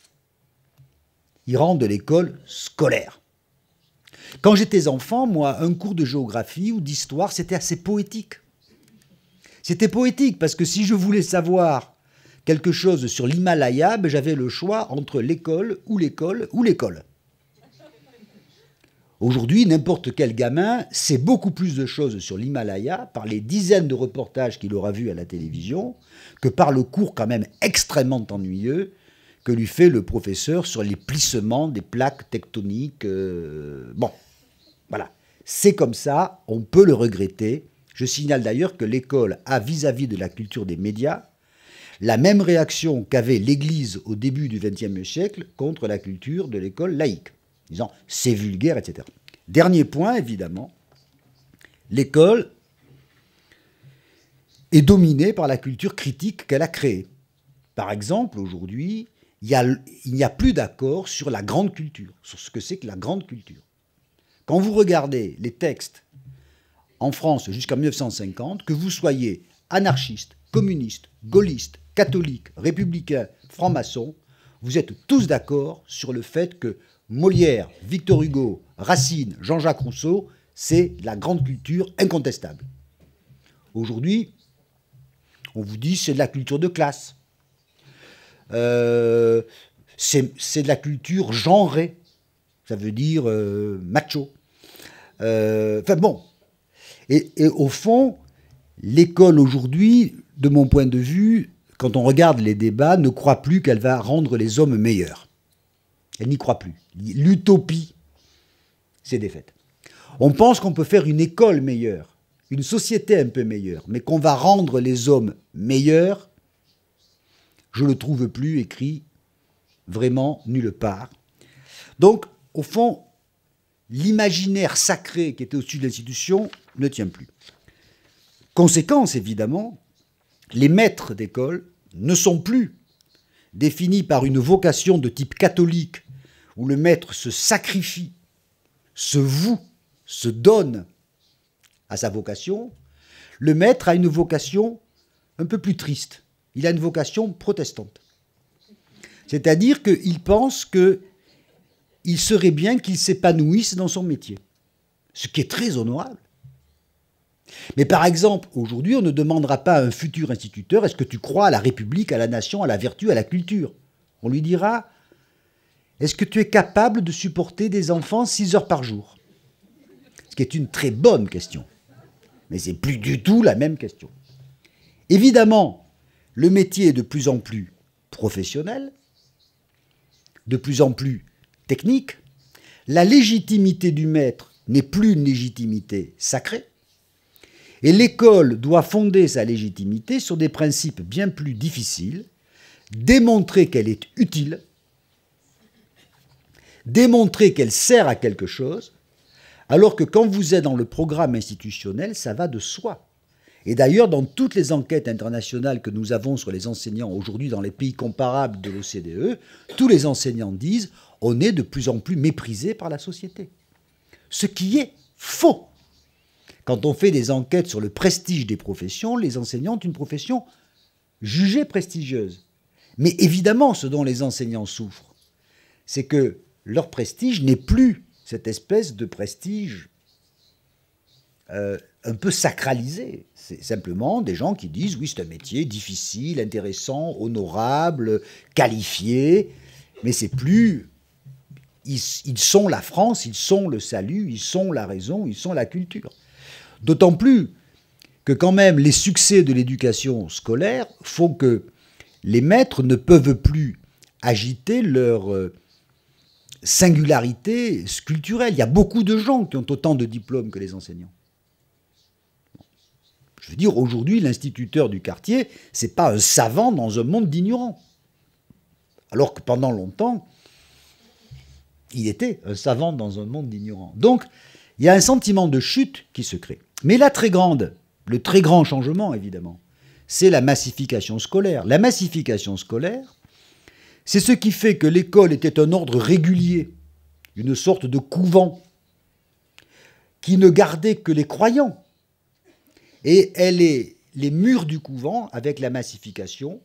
Ils rendent l'école scolaire. Quand j'étais enfant, moi, un cours de géographie ou d'histoire, c'était assez poétique. C'était poétique parce que si je voulais savoir quelque chose sur l'Himalaya, ben, j'avais le choix entre l'école ou l'école ou l'école. Aujourd'hui, n'importe quel gamin sait beaucoup plus de choses sur l'Himalaya par les dizaines de reportages qu'il aura vus à la télévision que par le cours quand même extrêmement ennuyeux que lui fait le professeur sur les plissements des plaques tectoniques. Euh, bon, voilà. C'est comme ça, on peut le regretter, je signale d'ailleurs que l'école a vis-à-vis de la culture des médias la même réaction qu'avait l'Église au début du XXe siècle contre la culture de l'école laïque, disant c'est vulgaire, etc. Dernier point, évidemment, l'école est dominée par la culture critique qu'elle a créée. Par exemple, aujourd'hui, il n'y a, plus d'accord sur la grande culture, sur ce que c'est que la grande culture. Quand vous regardez les textes en France jusqu'en 1950, que vous soyez anarchiste, communiste, gaulliste, catholique, républicain, franc-maçon, vous êtes tous d'accord sur le fait que Molière, Victor Hugo, Racine, Jean-Jacques Rousseau, c'est la grande culture incontestable. Aujourd'hui, on vous dit c'est de la culture de classe. Euh, c'est de la culture genrée. Ça veut dire euh, macho. Euh, enfin bon, et, au fond, l'école aujourd'hui, de mon point de vue, quand on regarde les débats, ne croit plus qu'elle va rendre les hommes meilleurs. Elle n'y croit plus. L'utopie, c'est défaite. On pense qu'on peut faire une école meilleure, une société un peu meilleure, mais qu'on va rendre les hommes meilleurs, je ne le trouve plus écrit vraiment nulle part. Donc, au fond, l'imaginaire sacré qui était au-dessus de l'institution ne tient plus. Conséquence, évidemment, les maîtres d'école ne sont plus définis par une vocation de type catholique, où le maître se sacrifie, se voue, se donne à sa vocation, le maître a une vocation un peu plus triste. Il a une vocation protestante. C'est-à-dire qu'il pense que il serait bien qu'il s'épanouisse dans son métier, ce qui est très honorable. Mais par exemple, aujourd'hui, on ne demandera pas à un futur instituteur est-ce que tu crois à la République, à la nation, à la vertu, à la culture On lui dira est-ce que tu es capable de supporter des enfants 6 heures par jour Ce qui est une très bonne question. Mais c'est plus du tout la même question. Évidemment, le métier est de plus en plus professionnel, de plus en plus technique, la légitimité du maître n'est plus une légitimité sacrée, et l'école doit fonder sa légitimité sur des principes bien plus difficiles, démontrer qu'elle est utile, démontrer qu'elle sert à quelque chose, alors que quand vous êtes dans le programme institutionnel, ça va de soi. Et d'ailleurs, dans toutes les enquêtes internationales que nous avons sur les enseignants aujourd'hui dans les pays comparables de l'OCDE, tous les enseignants disent on est de plus en plus méprisé par la société. Ce qui est faux. Quand on fait des enquêtes sur le prestige des professions, les enseignants ont une profession jugée prestigieuse. Mais évidemment, ce dont les enseignants souffrent, c'est que leur prestige n'est plus cette espèce de prestige euh, un peu sacralisé. C'est simplement des gens qui disent oui, c'est un métier difficile, intéressant, honorable, qualifié, mais c'est plus. Ils, sont la France, ils sont le salut, ils sont la raison, ils sont la culture. D'autant plus que quand même les succès de l'éducation scolaire font que les maîtres ne peuvent plus agiter leur euh, singularité culturelle. Il y a beaucoup de gens qui ont autant de diplômes que les enseignants. Je veux dire, aujourd'hui, l'instituteur du quartier, c'est pas un savant dans un monde d'ignorants. Alors que pendant longtemps, il était un savant dans un monde d'ignorants. Donc, il y a un sentiment de chute qui se crée. Mais la très grande, le très grand changement, évidemment, c'est la massification scolaire. La massification scolaire, c'est ce qui fait que l'école était un ordre régulier, une sorte de couvent, qui ne gardait que les croyants, et elle les murs du couvent, avec la massification,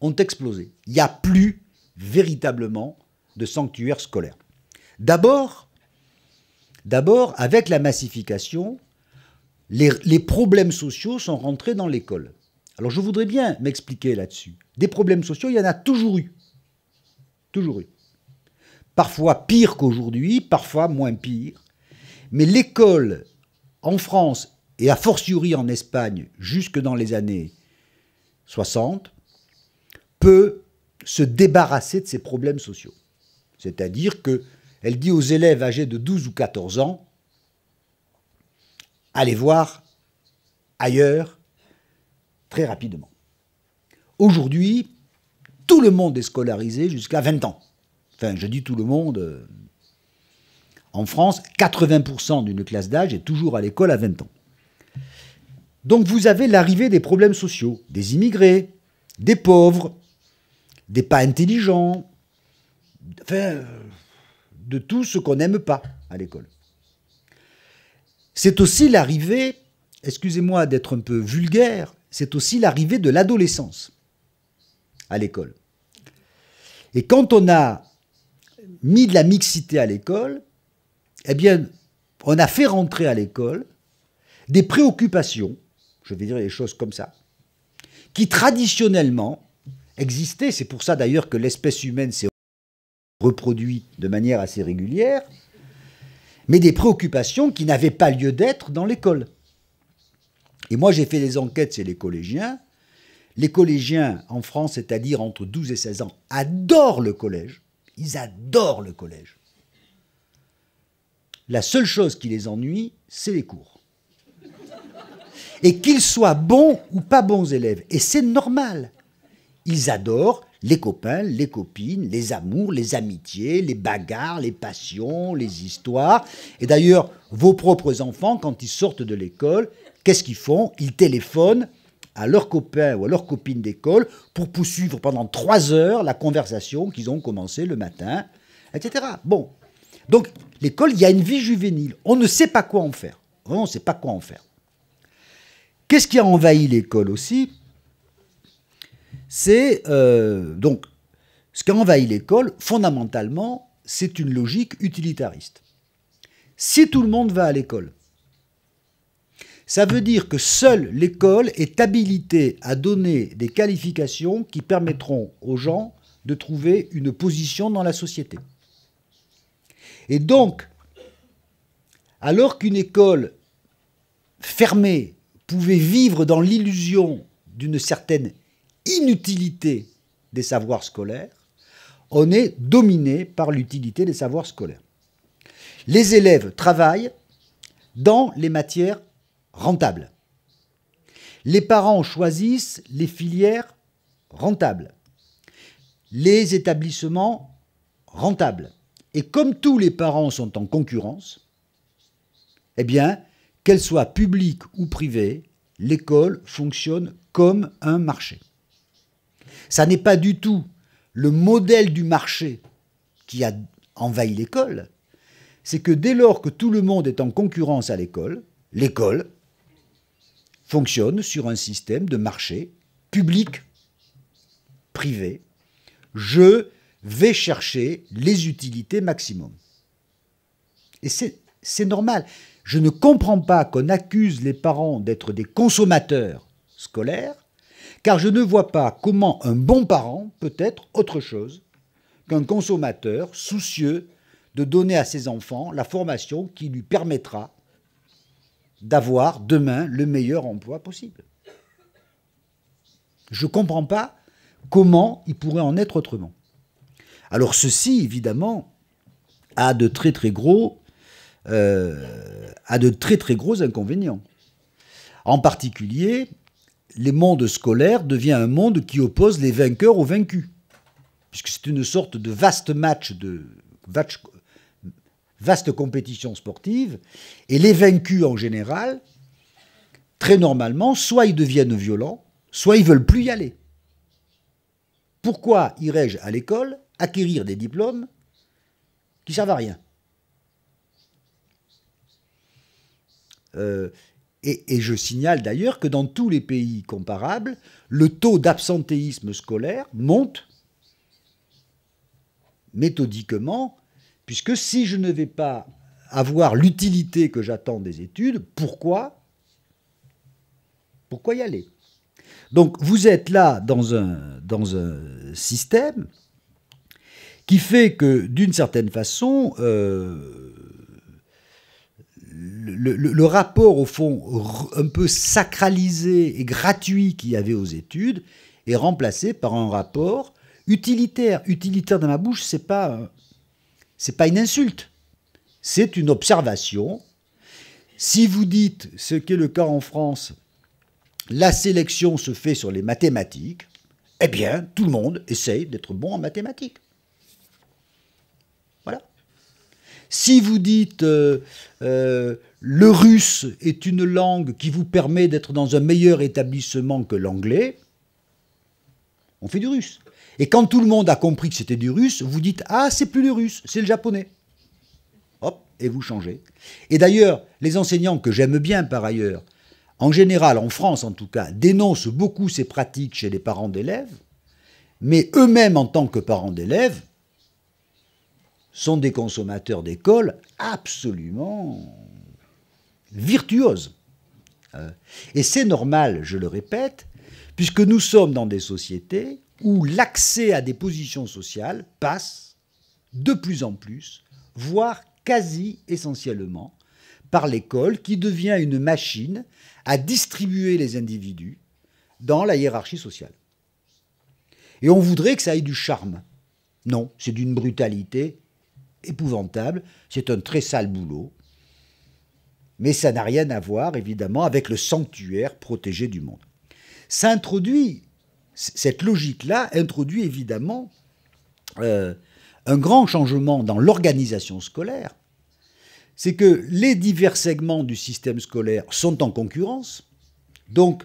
ont explosé. Il n'y a plus véritablement de sanctuaire scolaire. D'abord, d'abord, avec la massification, les, les problèmes sociaux sont rentrés dans l'école. Alors je voudrais bien m'expliquer là-dessus. Des problèmes sociaux, il y en a toujours eu. Toujours eu. Parfois pire qu'aujourd'hui, parfois moins pire. Mais l'école en France et a fortiori en Espagne jusque dans les années 60, peut se débarrasser de ses problèmes sociaux. C'est-à-dire qu'elle dit aux élèves âgés de 12 ou 14 ans allez voir ailleurs très rapidement. Aujourd'hui, tout le monde est scolarisé jusqu'à 20 ans. Enfin, je dis tout le monde. Euh, en France, 80% d'une classe d'âge est toujours à l'école à 20 ans. Donc vous avez l'arrivée des problèmes sociaux, des immigrés, des pauvres, des pas intelligents, enfin, de tout ce qu'on n'aime pas à l'école. C'est aussi l'arrivée, excusez-moi d'être un peu vulgaire, c'est aussi l'arrivée de l'adolescence à l'école. Et quand on a mis de la mixité à l'école, eh bien, on a fait rentrer à l'école des préoccupations je vais dire les choses comme ça, qui traditionnellement existaient, c'est pour ça d'ailleurs que l'espèce humaine s'est reproduite de manière assez régulière, mais des préoccupations qui n'avaient pas lieu d'être dans l'école. Et moi j'ai fait des enquêtes chez les collégiens. Les collégiens en France, c'est-à-dire entre 12 et 16 ans, adorent le collège. Ils adorent le collège. La seule chose qui les ennuie, c'est les cours et qu'ils soient bons ou pas bons élèves. Et c'est normal. Ils adorent les copains, les copines, les amours, les amitiés, les bagarres, les passions, les histoires. Et d'ailleurs, vos propres enfants, quand ils sortent de l'école, qu'est-ce qu'ils font Ils téléphonent à leurs copains ou à leurs copines d'école pour poursuivre pendant trois heures la conversation qu'ils ont commencée le matin, etc. Bon. Donc, l'école, il y a une vie juvénile. On ne sait pas quoi en faire. On ne sait pas quoi en faire. Qu'est-ce qui a envahi l'école aussi C'est euh, donc ce qui a envahi l'école, fondamentalement, c'est une logique utilitariste. Si tout le monde va à l'école, ça veut dire que seule l'école est habilitée à donner des qualifications qui permettront aux gens de trouver une position dans la société. Et donc, alors qu'une école fermée pouvaient vivre dans l'illusion d'une certaine inutilité des savoirs scolaires, on est dominé par l'utilité des savoirs scolaires. Les élèves travaillent dans les matières rentables. Les parents choisissent les filières rentables, les établissements rentables. Et comme tous les parents sont en concurrence, eh bien, qu'elle soit publique ou privée, l'école fonctionne comme un marché. Ça n'est pas du tout le modèle du marché qui a envahi l'école, c'est que dès lors que tout le monde est en concurrence à l'école, l'école fonctionne sur un système de marché public, privé. Je vais chercher les utilités maximum. Et c'est normal. Je ne comprends pas qu'on accuse les parents d'être des consommateurs scolaires, car je ne vois pas comment un bon parent peut être autre chose qu'un consommateur soucieux de donner à ses enfants la formation qui lui permettra d'avoir demain le meilleur emploi possible. Je ne comprends pas comment il pourrait en être autrement. Alors ceci, évidemment, a de très très gros euh, à a de très très gros inconvénients. En particulier, les mondes scolaires devient un monde qui oppose les vainqueurs aux vaincus, puisque c'est une sorte de vaste match de vaste, compétition sportive, et les vaincus en général, très normalement, soit ils deviennent violents, soit ils veulent plus y aller. Pourquoi irais-je à l'école acquérir des diplômes qui servent à rien Euh, et, je signale d'ailleurs que dans tous les pays comparables, le taux d'absentéisme scolaire monte méthodiquement, puisque si je ne vais pas avoir l'utilité que j'attends des études, pourquoi, pourquoi y aller Donc vous êtes là dans un, dans un système qui fait que, d'une certaine façon, euh, le, le, rapport, au fond, un peu sacralisé et gratuit qu'il y avait aux études est remplacé par un rapport utilitaire. Utilitaire dans ma bouche, c'est pas, c'est pas une insulte. C'est une observation. Si vous dites, ce qui est le cas en France, la sélection se fait sur les mathématiques, eh bien, tout le monde essaye d'être bon en mathématiques. Si vous dites euh, euh, le russe est une langue qui vous permet d'être dans un meilleur établissement que l'anglais, on fait du russe. Et quand tout le monde a compris que c'était du russe, vous dites ah c'est plus le russe, c'est le japonais. Hop, et vous changez. Et d'ailleurs, les enseignants que j'aime bien par ailleurs, en général, en France en tout cas, dénoncent beaucoup ces pratiques chez les parents d'élèves, mais eux-mêmes en tant que parents d'élèves sont des consommateurs d'école absolument virtuoses. Euh, et c'est normal, je le répète, puisque nous sommes dans des sociétés où l'accès à des positions sociales passe de plus en plus, voire quasi essentiellement, par l'école qui devient une machine à distribuer les individus dans la hiérarchie sociale. Et on voudrait que ça ait du charme. Non, c'est d'une brutalité épouvantable. C'est un très sale boulot. Mais ça n'a rien à voir, évidemment, avec le sanctuaire protégé du monde. Ça introduit, cette logique-là introduit évidemment euh, un grand changement dans l'organisation scolaire. C'est que les divers segments du système scolaire sont en concurrence, donc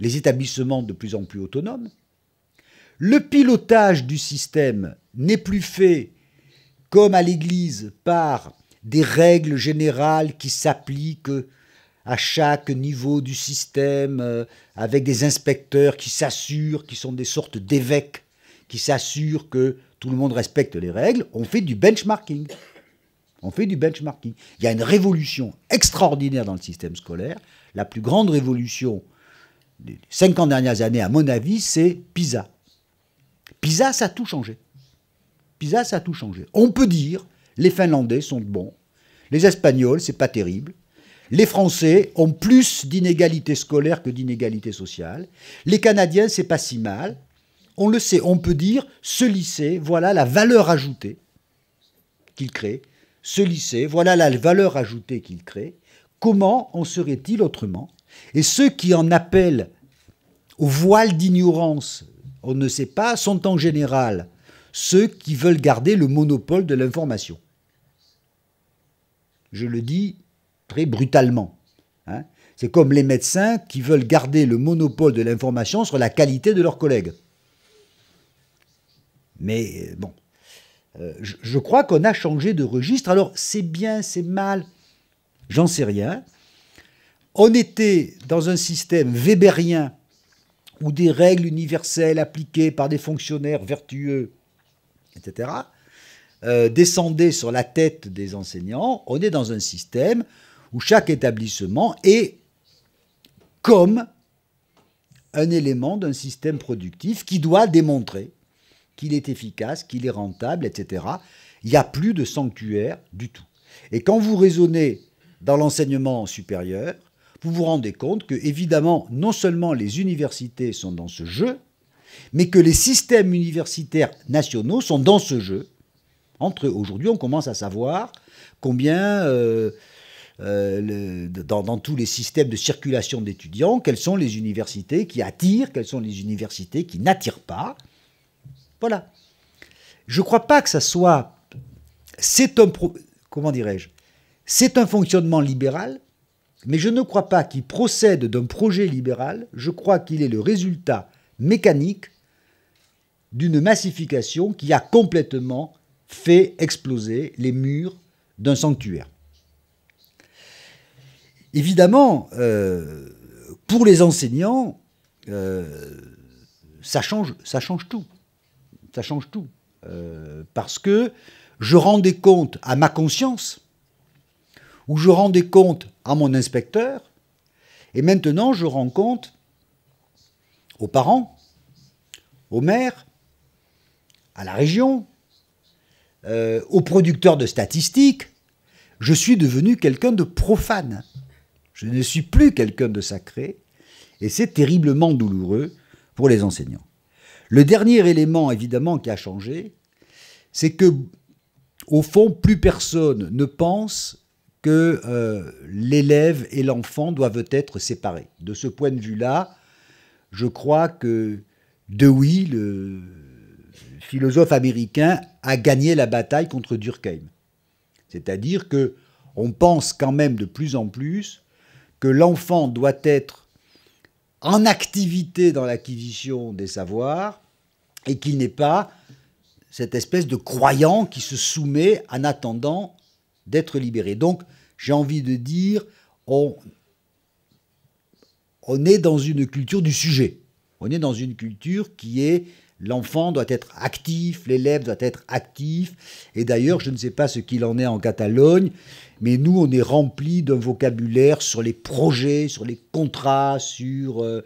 les établissements de plus en plus autonomes. Le pilotage du système n'est plus fait comme à l'Église, par des règles générales qui s'appliquent à chaque niveau du système, euh, avec des inspecteurs qui s'assurent, qui sont des sortes d'évêques, qui s'assurent que tout le monde respecte les règles, on fait du benchmarking. On fait du benchmarking. Il y a une révolution extraordinaire dans le système scolaire. La plus grande révolution des 50 dernières années, à mon avis, c'est PISA. PISA, ça a tout changé ça a tout changé. On peut dire, les Finlandais sont bons, les Espagnols, c'est pas terrible, les Français ont plus d'inégalités scolaires que d'inégalités sociales, les Canadiens, c'est pas si mal, on le sait, on peut dire, ce lycée, voilà la valeur ajoutée qu'il crée, ce lycée, voilà la valeur ajoutée qu'il crée, comment en serait-il autrement Et ceux qui en appellent au voile d'ignorance, on ne sait pas, sont en général ceux qui veulent garder le monopole de l'information. Je le dis très brutalement. Hein. C'est comme les médecins qui veulent garder le monopole de l'information sur la qualité de leurs collègues. Mais euh, bon, euh, je, je, crois qu'on a changé de registre. Alors c'est bien, c'est mal, j'en sais rien. On était dans un système weberien où des règles universelles appliquées par des fonctionnaires vertueux etc., euh, descendez sur la tête des enseignants, on est dans un système où chaque établissement est comme un élément d'un système productif qui doit démontrer qu'il est efficace, qu'il est rentable, etc. Il n'y a plus de sanctuaire du tout. Et quand vous raisonnez dans l'enseignement supérieur, vous vous rendez compte que, évidemment, non seulement les universités sont dans ce jeu, mais que les systèmes universitaires nationaux sont dans ce jeu. Entre aujourd'hui, on commence à savoir combien euh, euh, dans, tous les systèmes de circulation d'étudiants, quelles sont les universités qui attirent, quelles sont les universités qui n'attirent pas. Voilà. Je ne crois pas que ça soit. comment dirais-je C'est un fonctionnement libéral, mais je ne crois pas qu'il procède d'un projet libéral. Je crois qu'il est le résultat mécanique d'une massification qui a complètement fait exploser les murs d'un sanctuaire. Évidemment, euh, pour les enseignants, euh, ça, change, ça change tout. Ça change tout. Euh, parce que je rendais compte à ma conscience, ou je rendais compte à mon inspecteur, et maintenant je rends compte aux parents, aux maires, à la région, euh, aux producteurs de statistiques, je suis devenu quelqu'un de profane. Je ne suis plus quelqu'un de sacré, et c'est terriblement douloureux pour les enseignants. Le dernier élément, évidemment, qui a changé, c'est que, au fond, plus personne ne pense que euh, l'élève et l'enfant doivent être séparés. De ce point de vue-là, je crois que Dewey, le philosophe américain, a gagné la bataille contre Durkheim. C'est-à-dire que on pense quand même de plus en plus que l'enfant doit être en activité dans l'acquisition des savoirs et qu'il n'est pas cette espèce de croyant qui se soumet en attendant d'être libéré. Donc, j'ai envie de dire, on, on est dans une culture du sujet. On est dans une culture qui est l'enfant doit être actif, l'élève doit être actif. Et d'ailleurs, je ne sais pas ce qu'il en est en Catalogne, mais nous, on est rempli d'un vocabulaire sur les projets, sur les contrats, sur euh,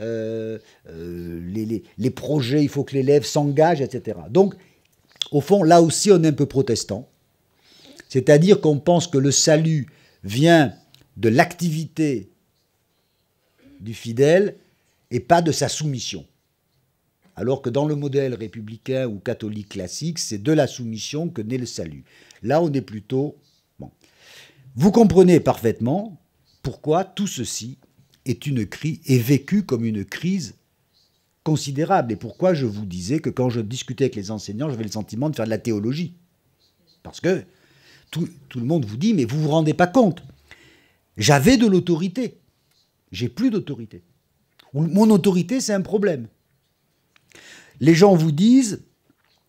euh, euh, les, les projets, il faut que l'élève s'engage, etc. Donc, au fond, là aussi, on est un peu protestant. C'est-à-dire qu'on pense que le salut vient de l'activité du fidèle et pas de sa soumission. Alors que dans le modèle républicain ou catholique classique, c'est de la soumission que naît le salut. Là, on est plutôt... Bon. Vous comprenez parfaitement pourquoi tout ceci est, une crise, est vécu comme une crise considérable et pourquoi je vous disais que quand je discutais avec les enseignants, j'avais le sentiment de faire de la théologie. Parce que tout, tout le monde vous dit, mais vous ne vous rendez pas compte. J'avais de l'autorité. J'ai plus d'autorité. Mon autorité, c'est un problème. Les gens vous disent,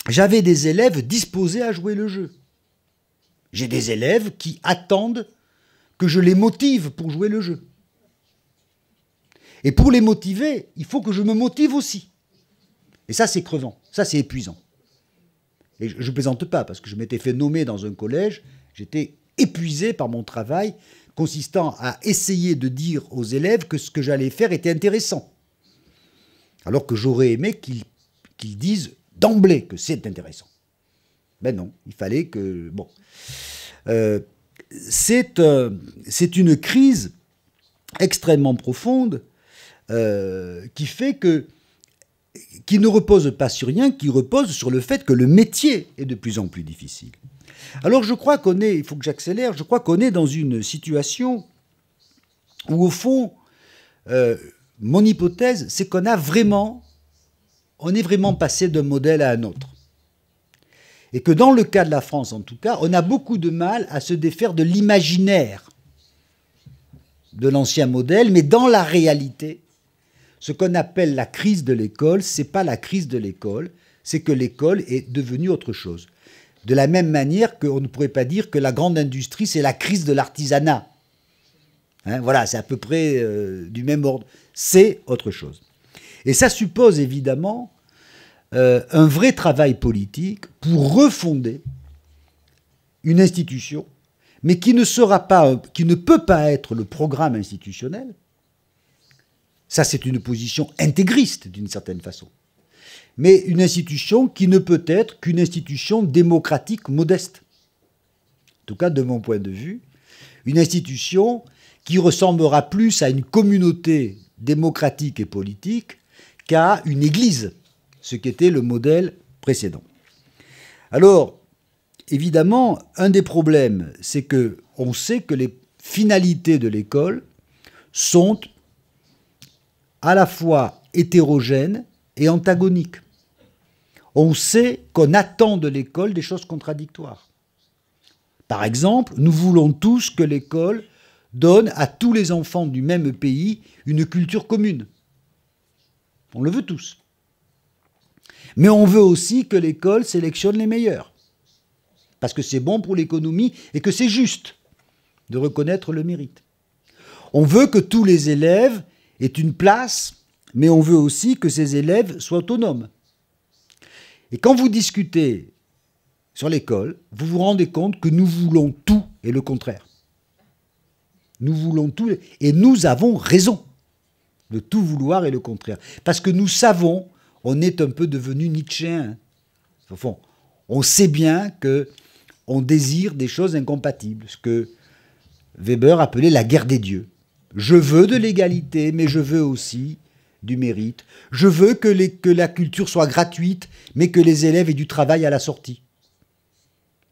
j'avais des élèves disposés à jouer le jeu. J'ai des élèves qui attendent que je les motive pour jouer le jeu. Et pour les motiver, il faut que je me motive aussi. Et ça, c'est crevant, ça, c'est épuisant. Et je ne plaisante pas, parce que je m'étais fait nommer dans un collège, j'étais épuisé par mon travail consistant à essayer de dire aux élèves que ce que j'allais faire était intéressant. Alors que j'aurais aimé qu'ils disent d'emblée que c'est intéressant. Ben non, il fallait que... Bon. Euh, euh, c'est une crise extrêmement profonde euh, qui fait que qui ne repose pas sur rien, qui repose sur le fait que le métier est de plus en plus difficile. Alors je crois qu'on est, il faut que j'accélère, je crois qu'on est dans une situation où au fond, euh, mon hypothèse, c'est qu'on a vraiment, on est vraiment passé d'un modèle à un autre. Et que dans le cas de la France, en tout cas, on a beaucoup de mal à se défaire de l'imaginaire de l'ancien modèle, mais dans la réalité, ce qu'on appelle la crise de l'école, c'est pas la crise de l'école, c'est que l'école est devenue autre chose. De la même manière qu'on ne pourrait pas dire que la grande industrie, c'est la crise de l'artisanat. Hein, voilà, c'est à peu près euh, du même ordre. C'est autre chose. Et ça suppose évidemment euh, un vrai travail politique pour refonder une institution, mais qui ne sera pas, qui ne peut pas être le programme institutionnel. Ça, c'est une position intégriste d'une certaine façon mais une institution qui ne peut être qu'une institution démocratique modeste. En tout cas, de mon point de vue, une institution qui ressemblera plus à une communauté démocratique et politique qu'à une église, ce qui était le modèle précédent. Alors, évidemment, un des problèmes, c'est que on sait que les finalités de l'école sont à la fois hétérogènes et antagoniques on sait qu'on attend de l'école des choses contradictoires. Par exemple, nous voulons tous que l'école donne à tous les enfants du même pays une culture commune. On le veut tous. Mais on veut aussi que l'école sélectionne les meilleurs. Parce que c'est bon pour l'économie et que c'est juste de reconnaître le mérite. On veut que tous les élèves aient une place, mais on veut aussi que ces élèves soient autonomes. Et quand vous discutez sur l'école, vous vous rendez compte que nous voulons tout et le contraire. Nous voulons tout et nous avons raison. de tout vouloir et le contraire. Parce que nous savons, on est un peu devenu Nietzsche hein. Au fond, on sait bien que on désire des choses incompatibles, ce que Weber appelait la guerre des dieux. Je veux de l'égalité, mais je veux aussi du mérite. Je veux que, la culture soit gratuite, mais que les élèves aient du travail à la sortie.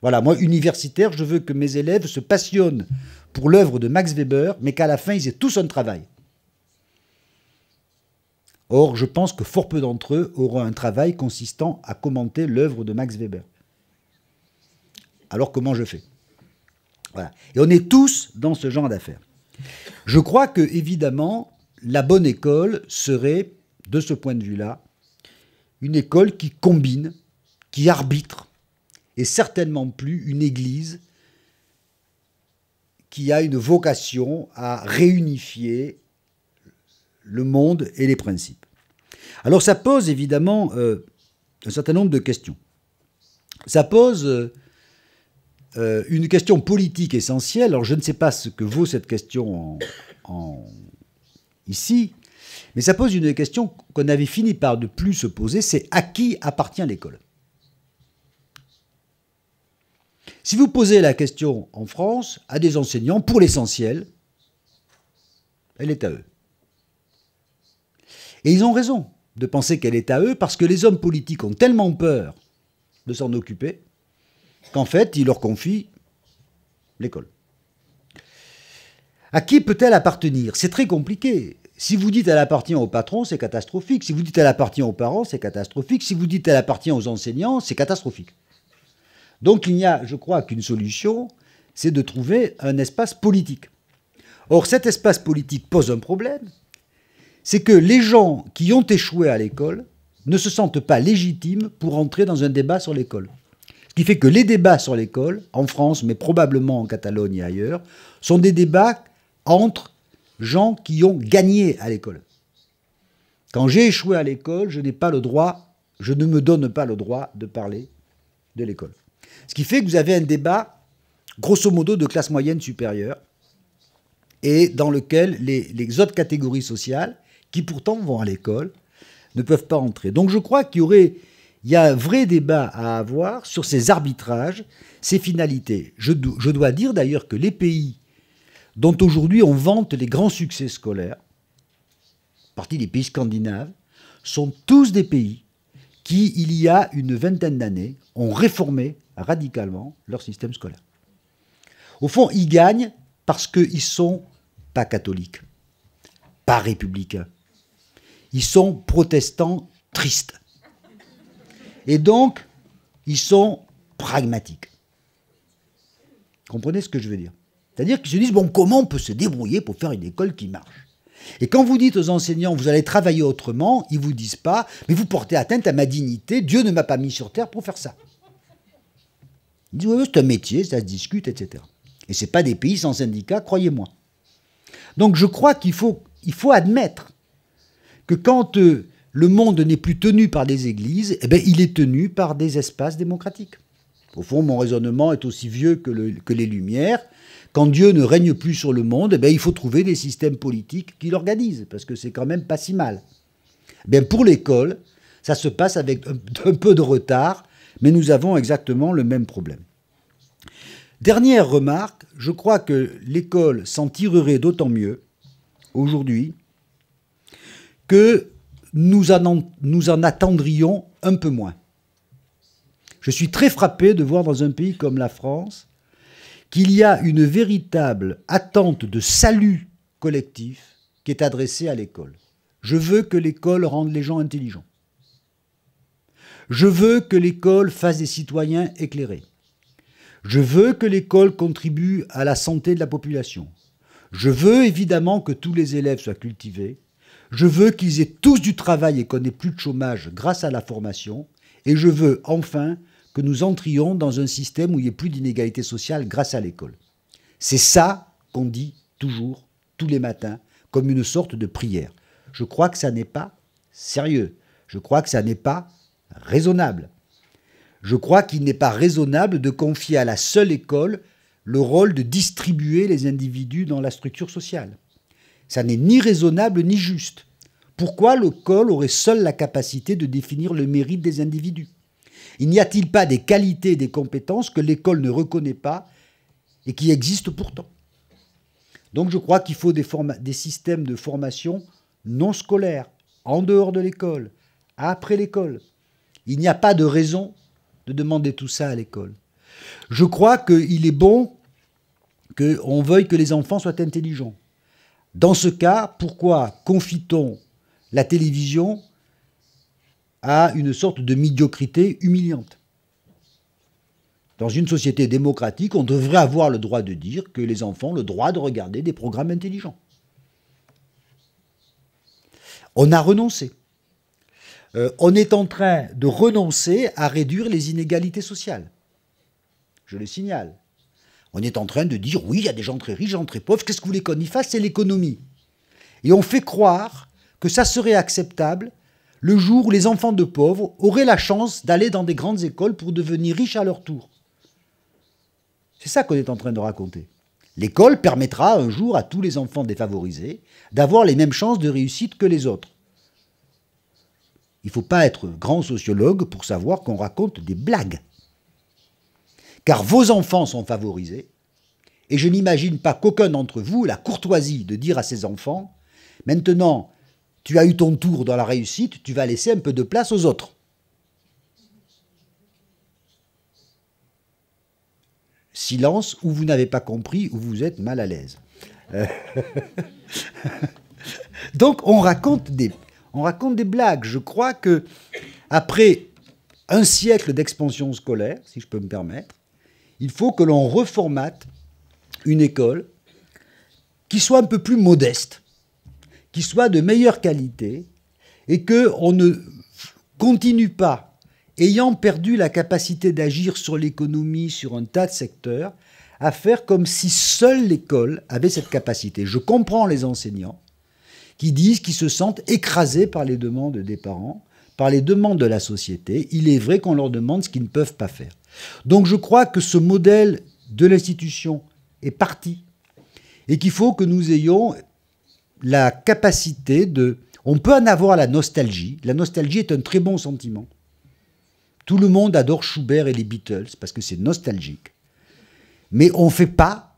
Voilà, moi, universitaire, je veux que mes élèves se passionnent pour l'œuvre de Max Weber, mais qu'à la fin, ils aient tous un travail. Or, je pense que fort peu d'entre eux auront un travail consistant à commenter l'œuvre de Max Weber. Alors, comment je fais Voilà. Et on est tous dans ce genre d'affaires. Je crois que, évidemment, la bonne école serait, de ce point de vue-là, une école qui combine, qui arbitre, et certainement plus une église qui a une vocation à réunifier le monde et les principes. Alors ça pose évidemment euh, un certain nombre de questions. Ça pose euh, une question politique essentielle. Alors je ne sais pas ce que vaut cette question en ici, mais ça pose une question qu'on avait fini par ne plus se poser, c'est à qui appartient l'école Si vous posez la question en France à des enseignants, pour l'essentiel, elle est à eux. Et ils ont raison de penser qu'elle est à eux parce que les hommes politiques ont tellement peur de s'en occuper qu'en fait, ils leur confient l'école. À qui peut-elle appartenir C'est très compliqué. Si vous dites qu'elle appartient au patron, c'est catastrophique. Si vous dites elle appartient aux parents, c'est catastrophique. Si vous dites elle appartient aux enseignants, c'est catastrophique. Donc il n'y a, je crois, qu'une solution, c'est de trouver un espace politique. Or, cet espace politique pose un problème, c'est que les gens qui ont échoué à l'école ne se sentent pas légitimes pour entrer dans un débat sur l'école. Ce qui fait que les débats sur l'école, en France, mais probablement en Catalogne et ailleurs, sont des débats entre gens qui ont gagné à l'école. Quand j'ai échoué à l'école, je n'ai pas le droit, je ne me donne pas le droit de parler de l'école. Ce qui fait que vous avez un débat, grosso modo, de classe moyenne supérieure, et dans lequel les, autres catégories sociales, qui pourtant vont à l'école, ne peuvent pas entrer. Donc je crois qu'il y aurait, il y a un vrai débat à avoir sur ces arbitrages, ces finalités. je dois dire d'ailleurs que les pays dont aujourd'hui on vante les grands succès scolaires, partie des pays scandinaves, sont tous des pays qui, il y a une vingtaine d'années, ont réformé radicalement leur système scolaire. Au fond, ils gagnent parce qu'ils ne sont pas catholiques, pas républicains. Ils sont protestants tristes. Et donc, ils sont pragmatiques. Comprenez ce que je veux dire c'est-à-dire qu'ils se disent, bon, comment on peut se débrouiller pour faire une école qui marche Et quand vous dites aux enseignants, vous allez travailler autrement, ils ne vous disent pas, mais vous portez atteinte à ma dignité, Dieu ne m'a pas mis sur terre pour faire ça. Ils disent, oui, c'est un métier, ça se discute, etc. Et ce n'est pas des pays sans syndicats, croyez-moi. Donc je crois qu'il faut, il faut admettre que quand euh, le monde n'est plus tenu par des églises, eh ben, il est tenu par des espaces démocratiques. Au fond, mon raisonnement est aussi vieux que les Lumières quand Dieu ne règne plus sur le monde, eh ben, il faut trouver des systèmes politiques qui l'organisent, parce que c'est quand même pas si mal. Eh pour l'école, ça se passe avec un, peu de retard, mais nous avons exactement le même problème. Dernière remarque, je crois que l'école s'en tirerait d'autant mieux aujourd'hui que nous en, attendrions un peu moins. Je suis très frappé de voir dans un pays comme la France qu'il y a une véritable attente de salut collectif qui est adressée à l'école. Je veux que l'école rende les gens intelligents. Je veux que l'école fasse des citoyens éclairés. Je veux que l'école contribue à la santé de la population. Je veux évidemment que tous les élèves soient cultivés. Je veux qu'ils aient tous du travail et qu'on n'ait plus de chômage grâce à la formation. Et je veux enfin que nous entrions dans un système où il n'y ait plus d'inégalité sociale grâce à l'école. C'est ça qu'on dit toujours, tous les matins, comme une sorte de prière. Je crois que ça n'est pas sérieux. Je crois que ça n'est pas raisonnable. Je crois qu'il n'est pas raisonnable de confier à la seule école le rôle de distribuer les individus dans la structure sociale. Ça n'est ni raisonnable ni juste. Pourquoi l'école aurait seule la capacité de définir le mérite des individus il n'y a-t-il pas des qualités et des compétences que l'école ne reconnaît pas et qui existent pourtant Donc je crois qu'il faut des, des systèmes de formation non scolaires, en dehors de l'école, après l'école. Il n'y a pas de raison de demander tout ça à l'école. Je crois qu'il est bon qu'on veuille que les enfants soient intelligents. Dans ce cas, pourquoi confie-t-on la télévision à une sorte de médiocrité humiliante. Dans une société démocratique, on devrait avoir le droit de dire que les enfants ont le droit de regarder des programmes intelligents. On a renoncé. Euh, on est en train de renoncer à réduire les inégalités sociales. Je le signale. On est en train de dire oui, il y a des gens très riches, des gens très pauvres, qu'est-ce que vous voulez qu'on y C'est l'économie. Et on fait croire que ça serait acceptable le jour où les enfants de pauvres auraient la chance d'aller dans des grandes écoles pour devenir riches à leur tour. C'est ça qu'on est en train de raconter. L'école permettra un jour à tous les enfants défavorisés d'avoir les mêmes chances de réussite que les autres. Il ne faut pas être grand sociologue pour savoir qu'on raconte des blagues. Car vos enfants sont favorisés, et je n'imagine pas qu'aucun d'entre vous la courtoisie de dire à ses enfants Maintenant, tu as eu ton tour dans la réussite, tu vas laisser un peu de place aux autres. Silence, ou vous n'avez pas compris, ou vous êtes mal à l'aise. Euh, [laughs] donc on raconte, des, on raconte des blagues. Je crois que après un siècle d'expansion scolaire, si je peux me permettre, il faut que l'on reformate une école qui soit un peu plus modeste qui soit de meilleure qualité et que on ne continue pas, ayant perdu la capacité d'agir sur l'économie, sur un tas de secteurs, à faire comme si seule l'école avait cette capacité. Je comprends les enseignants qui disent qu'ils se sentent écrasés par les demandes des parents, par les demandes de la société. Il est vrai qu'on leur demande ce qu'ils ne peuvent pas faire. Donc je crois que ce modèle de l'institution est parti et qu'il faut que nous ayons la capacité de... On peut en avoir la nostalgie. La nostalgie est un très bon sentiment. Tout le monde adore Schubert et les Beatles parce que c'est nostalgique. Mais on ne fait pas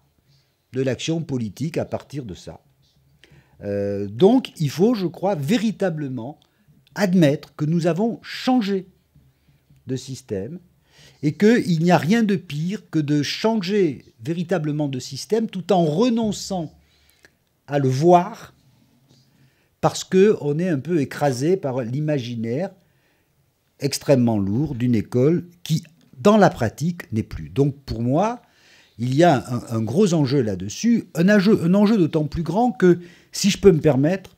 de l'action politique à partir de ça. Euh, donc il faut, je crois, véritablement admettre que nous avons changé de système et qu'il n'y a rien de pire que de changer véritablement de système tout en renonçant à le voir parce qu'on est un peu écrasé par l'imaginaire extrêmement lourd d'une école qui, dans la pratique, n'est plus. Donc pour moi, il y a un, gros enjeu là-dessus, un un enjeu d'autant plus grand que, si je peux me permettre,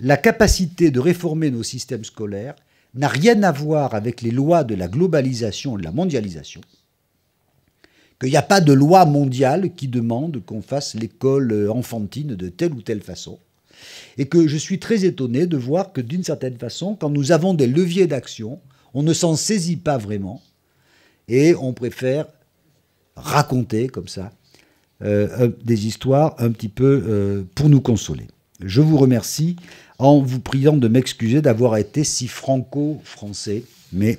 la capacité de réformer nos systèmes scolaires n'a rien à voir avec les lois de la globalisation et de la mondialisation qu'il n'y a pas de loi mondiale qui demande qu'on fasse l'école euh, enfantine de telle ou telle façon. Et que je suis très étonné de voir que d'une certaine façon, quand nous avons des leviers d'action, on ne s'en saisit pas vraiment et on préfère raconter comme ça euh, des histoires un petit peu euh, pour nous consoler. Je vous remercie en vous priant de m'excuser d'avoir été si franco-français, mais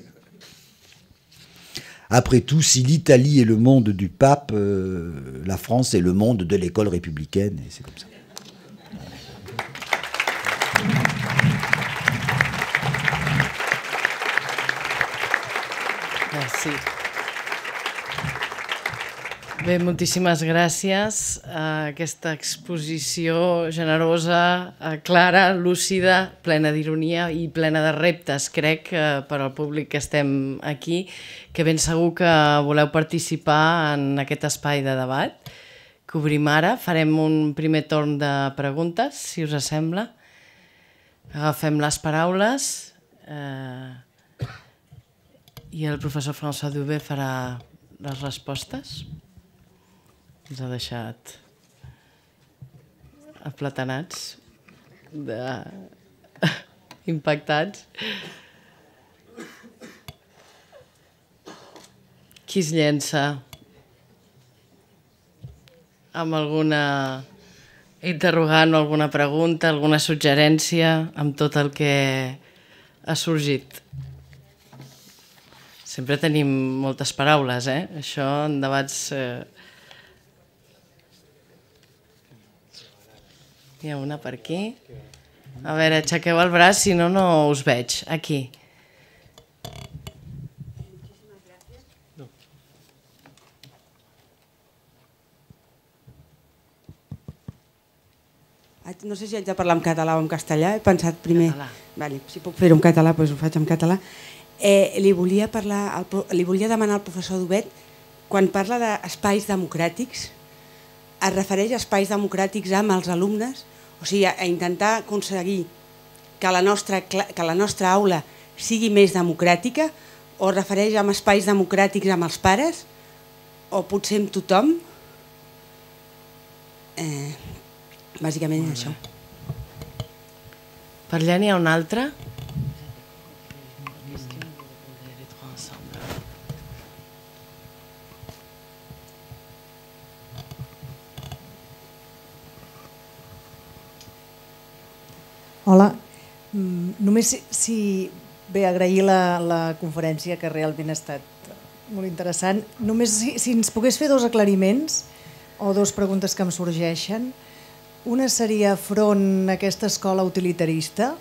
après tout, si l'Italie est le monde du pape, euh, la France est le monde de l'école républicaine, et c'est comme ça. Bé, moltíssimes gràcies a aquesta exposició generosa, eh, clara, lúcida, plena d'ironia i plena de reptes, crec, eh, per al públic que estem aquí, que ben segur que voleu participar en aquest espai de debat que obrim ara. Farem un primer torn de preguntes, si us sembla. Agafem les paraules eh, i el professor François Dubé farà les respostes ens ha deixat aplatanats, de... [laughs] impactats. Qui es llença amb alguna interrogant o alguna pregunta, alguna suggerència amb tot el que ha sorgit? Sempre tenim moltes paraules, eh? Això en debats... Eh Hi ha una per aquí. A veure, aixequeu el braç, si no, no us veig. Aquí. No sé si haig de parlar en català o en castellà, he pensat primer... Vale, si puc fer-ho en català, doncs ho faig en català. Eh, li, volia parlar, al, li volia demanar al professor Dubet, quan parla d'espais democràtics, es refereix a espais democràtics amb els alumnes, o sigui, a intentar aconseguir que la nostra, que la nostra aula sigui més democràtica o es refereix a espais democràtics amb els pares o potser amb tothom? Eh, bàsicament això. Per allà n'hi ha un altre? Hola, mm, només si, ve bé agrair la, la conferència que realment ha estat molt interessant. Només si, ens pogués fer dos aclariments o dues preguntes que em sorgeixen. Una seria front a aquesta escola utilitarista,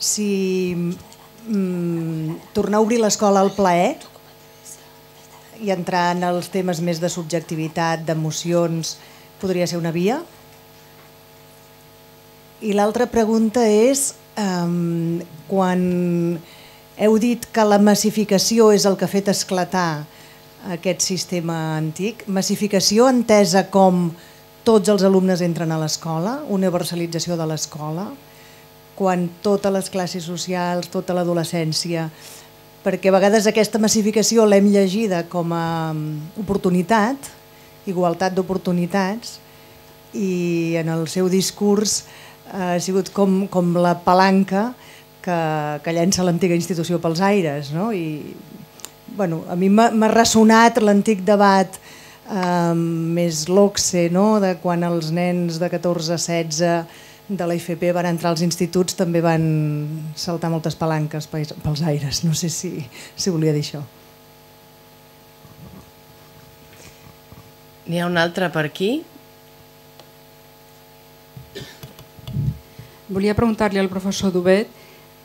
si mm, tornar a obrir l'escola al plaer i entrar en els temes més de subjectivitat, d'emocions, podria ser una via. I l'altra pregunta és, um, quan heu dit que la massificació és el que ha fet esclatar aquest sistema antic, massificació entesa com tots els alumnes entren a l'escola, universalització de l'escola, quan totes les classes socials, tota l'adolescència, perquè a vegades aquesta massificació l'hem llegida com a mm, oportunitat, igualtat d'oportunitats, i en el seu discurs ha sigut com, com la palanca que, que llença l'antiga institució pels aires. No? I, bueno, a mi m'ha ressonat l'antic debat eh, més l'OCSE, no? de quan els nens de 14 a 16 de la IFP van entrar als instituts també van saltar moltes palanques pels aires. No sé si, si volia dir això. N'hi ha un altra per aquí? Volia preguntar-li al professor Dubet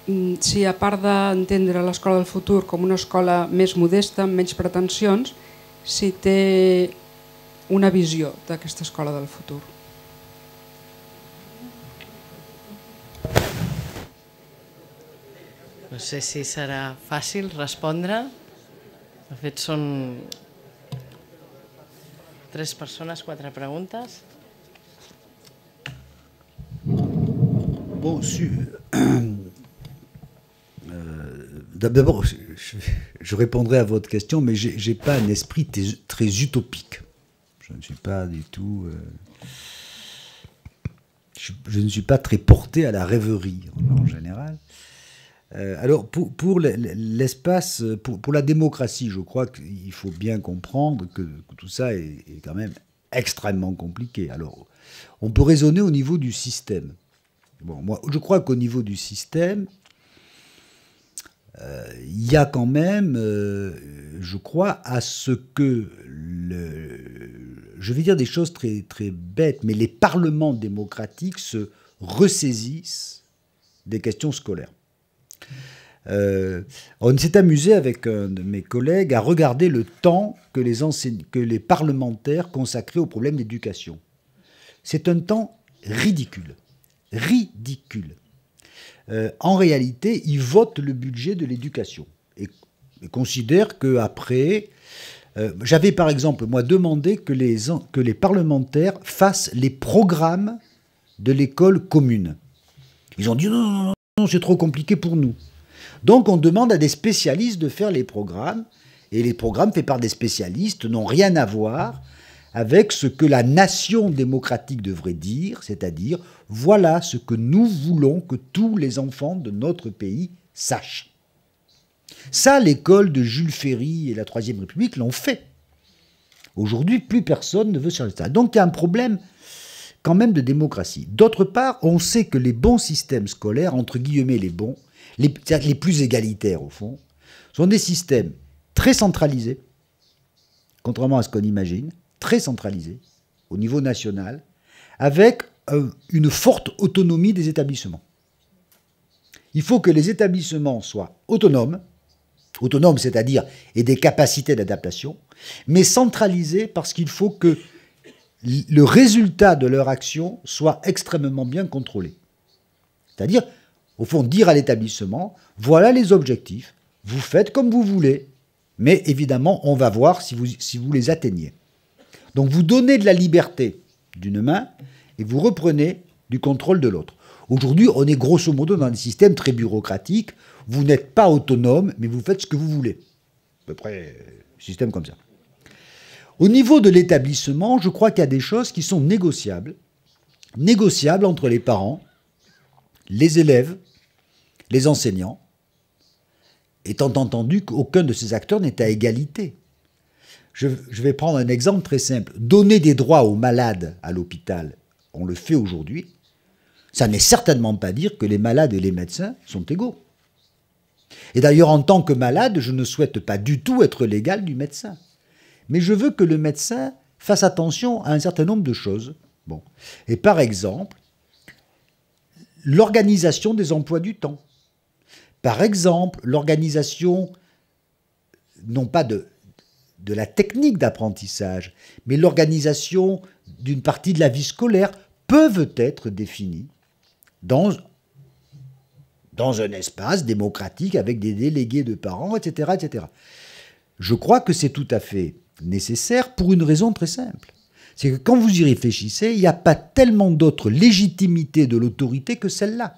mm, si a part d'entendre l'escola del futur com una escola més modesta, amb menys pretensions, si té una visió d'aquesta escola del futur. No sé si serà fàcil respondre. De fet, són tres persones, quatre preguntes. D'abord, euh, euh, je, répondrai à votre question, mais je n'ai pas un esprit très utopique. Je ne suis pas du tout. Euh, je, ne suis pas très porté à la rêverie en, général. alors pour, l'espace, pour, la démocratie, je crois qu'il faut bien comprendre que, tout ça est, quand même extrêmement compliqué. Alors on peut raisonner au niveau du système je crois qu'au niveau du système, euh, il y a quand même, euh, je crois, à ce que, le, je vais dire des choses très, très bêtes, mais les parlements démocratiques se ressaisissent des questions scolaires. Euh, on s'est amusé avec un de mes collègues à regarder le temps que les, que les parlementaires consacraient aux problèmes d'éducation. C'est un temps ridicule ridicule. Euh, en réalité, ils votent le budget de l'éducation et, considèrent qu'après... Euh, j'avais par exemple moi demandé que les, que les parlementaires fassent les programmes de l'école commune. Ils ont dit non, non c'est trop compliqué pour nous. Donc on demande à des spécialistes de faire les programmes et les programmes faits par des spécialistes n'ont rien à voir avec ce que la nation démocratique devrait dire, c'est-à-dire voilà ce que nous voulons que tous les enfants de notre pays sachent. Ça, l'école de Jules Ferry et la Troisième République l'ont fait. Aujourd'hui, plus personne ne veut sur le ça. Donc il y a un problème quand même de démocratie. D'autre part, on sait que les bons systèmes scolaires, entre guillemets les bons, les, les plus égalitaires au fond, sont des systèmes très centralisés, contrairement à ce qu'on imagine, très centralisé au niveau national, avec euh, une forte autonomie des établissements. Il faut que les établissements soient autonomes, autonomes c'est-à-dire et des capacités d'adaptation, mais centralisés parce qu'il faut que le résultat de leur action soit extrêmement bien contrôlé. C'est-à-dire, au fond, dire à l'établissement, voilà les objectifs, vous faites comme vous voulez, mais évidemment, on va voir si vous, si vous les atteignez. Donc vous donnez de la liberté d'une main et vous reprenez du contrôle de l'autre. Aujourd'hui, on est grosso modo dans un système très bureaucratique. Vous n'êtes pas autonome, mais vous faites ce que vous voulez. À peu près, euh, système comme ça. Au niveau de l'établissement, je crois qu'il y a des choses qui sont négociables. Négociables entre les parents, les élèves, les enseignants, étant entendu qu'aucun de ces acteurs n'est à égalité je, vais prendre un exemple très simple. Donner des droits aux malades à l'hôpital, on le fait aujourd'hui, ça n'est certainement pas dire que les malades et les médecins sont égaux. Et d'ailleurs, en tant que malade, je ne souhaite pas du tout être l'égal du médecin. Mais je veux que le médecin fasse attention à un certain nombre de choses. Bon. Et par exemple, l'organisation des emplois du temps. Par exemple, l'organisation, non pas de de la technique d'apprentissage, mais l'organisation d'une partie de la vie scolaire peuvent être définies dans, dans un espace démocratique avec des délégués de parents, etc. etc. Je crois que c'est tout à fait nécessaire pour une raison très simple. C'est que quand vous y réfléchissez, il n'y a pas tellement d'autre légitimité de l'autorité que celle-là.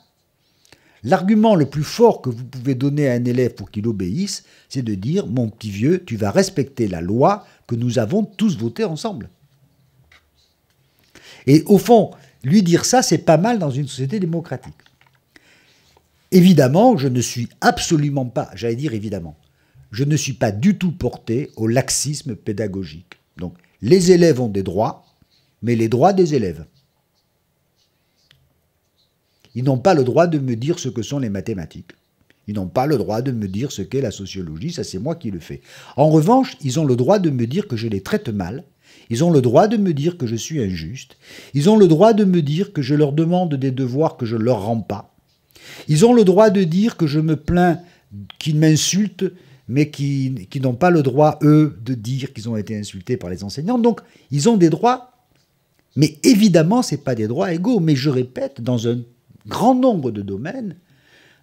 L'argument le plus fort que vous pouvez donner à un élève pour qu'il obéisse, c'est de dire, mon petit vieux, tu vas respecter la loi que nous avons tous votée ensemble. Et au fond, lui dire ça, c'est pas mal dans une société démocratique. Évidemment, je ne suis absolument pas, j'allais dire évidemment, je ne suis pas du tout porté au laxisme pédagogique. Donc, les élèves ont des droits, mais les droits des élèves. Ils n'ont pas le droit de me dire ce que sont les mathématiques. Ils n'ont pas le droit de me dire ce qu'est la sociologie, ça c'est moi qui le fais. En revanche, ils ont le droit de me dire que je les traite mal, ils ont le droit de me dire que je suis injuste, ils ont le droit de me dire que je leur demande des devoirs que je ne leur rends pas, ils ont le droit de dire que je me plains qu'ils m'insultent, mais qui, n'ont pas le droit, eux, de dire qu'ils ont été insultés par les enseignants. Donc, ils ont des droits, mais évidemment, ce pas des droits égaux. Mais je répète, dans un grand nombre de domaines,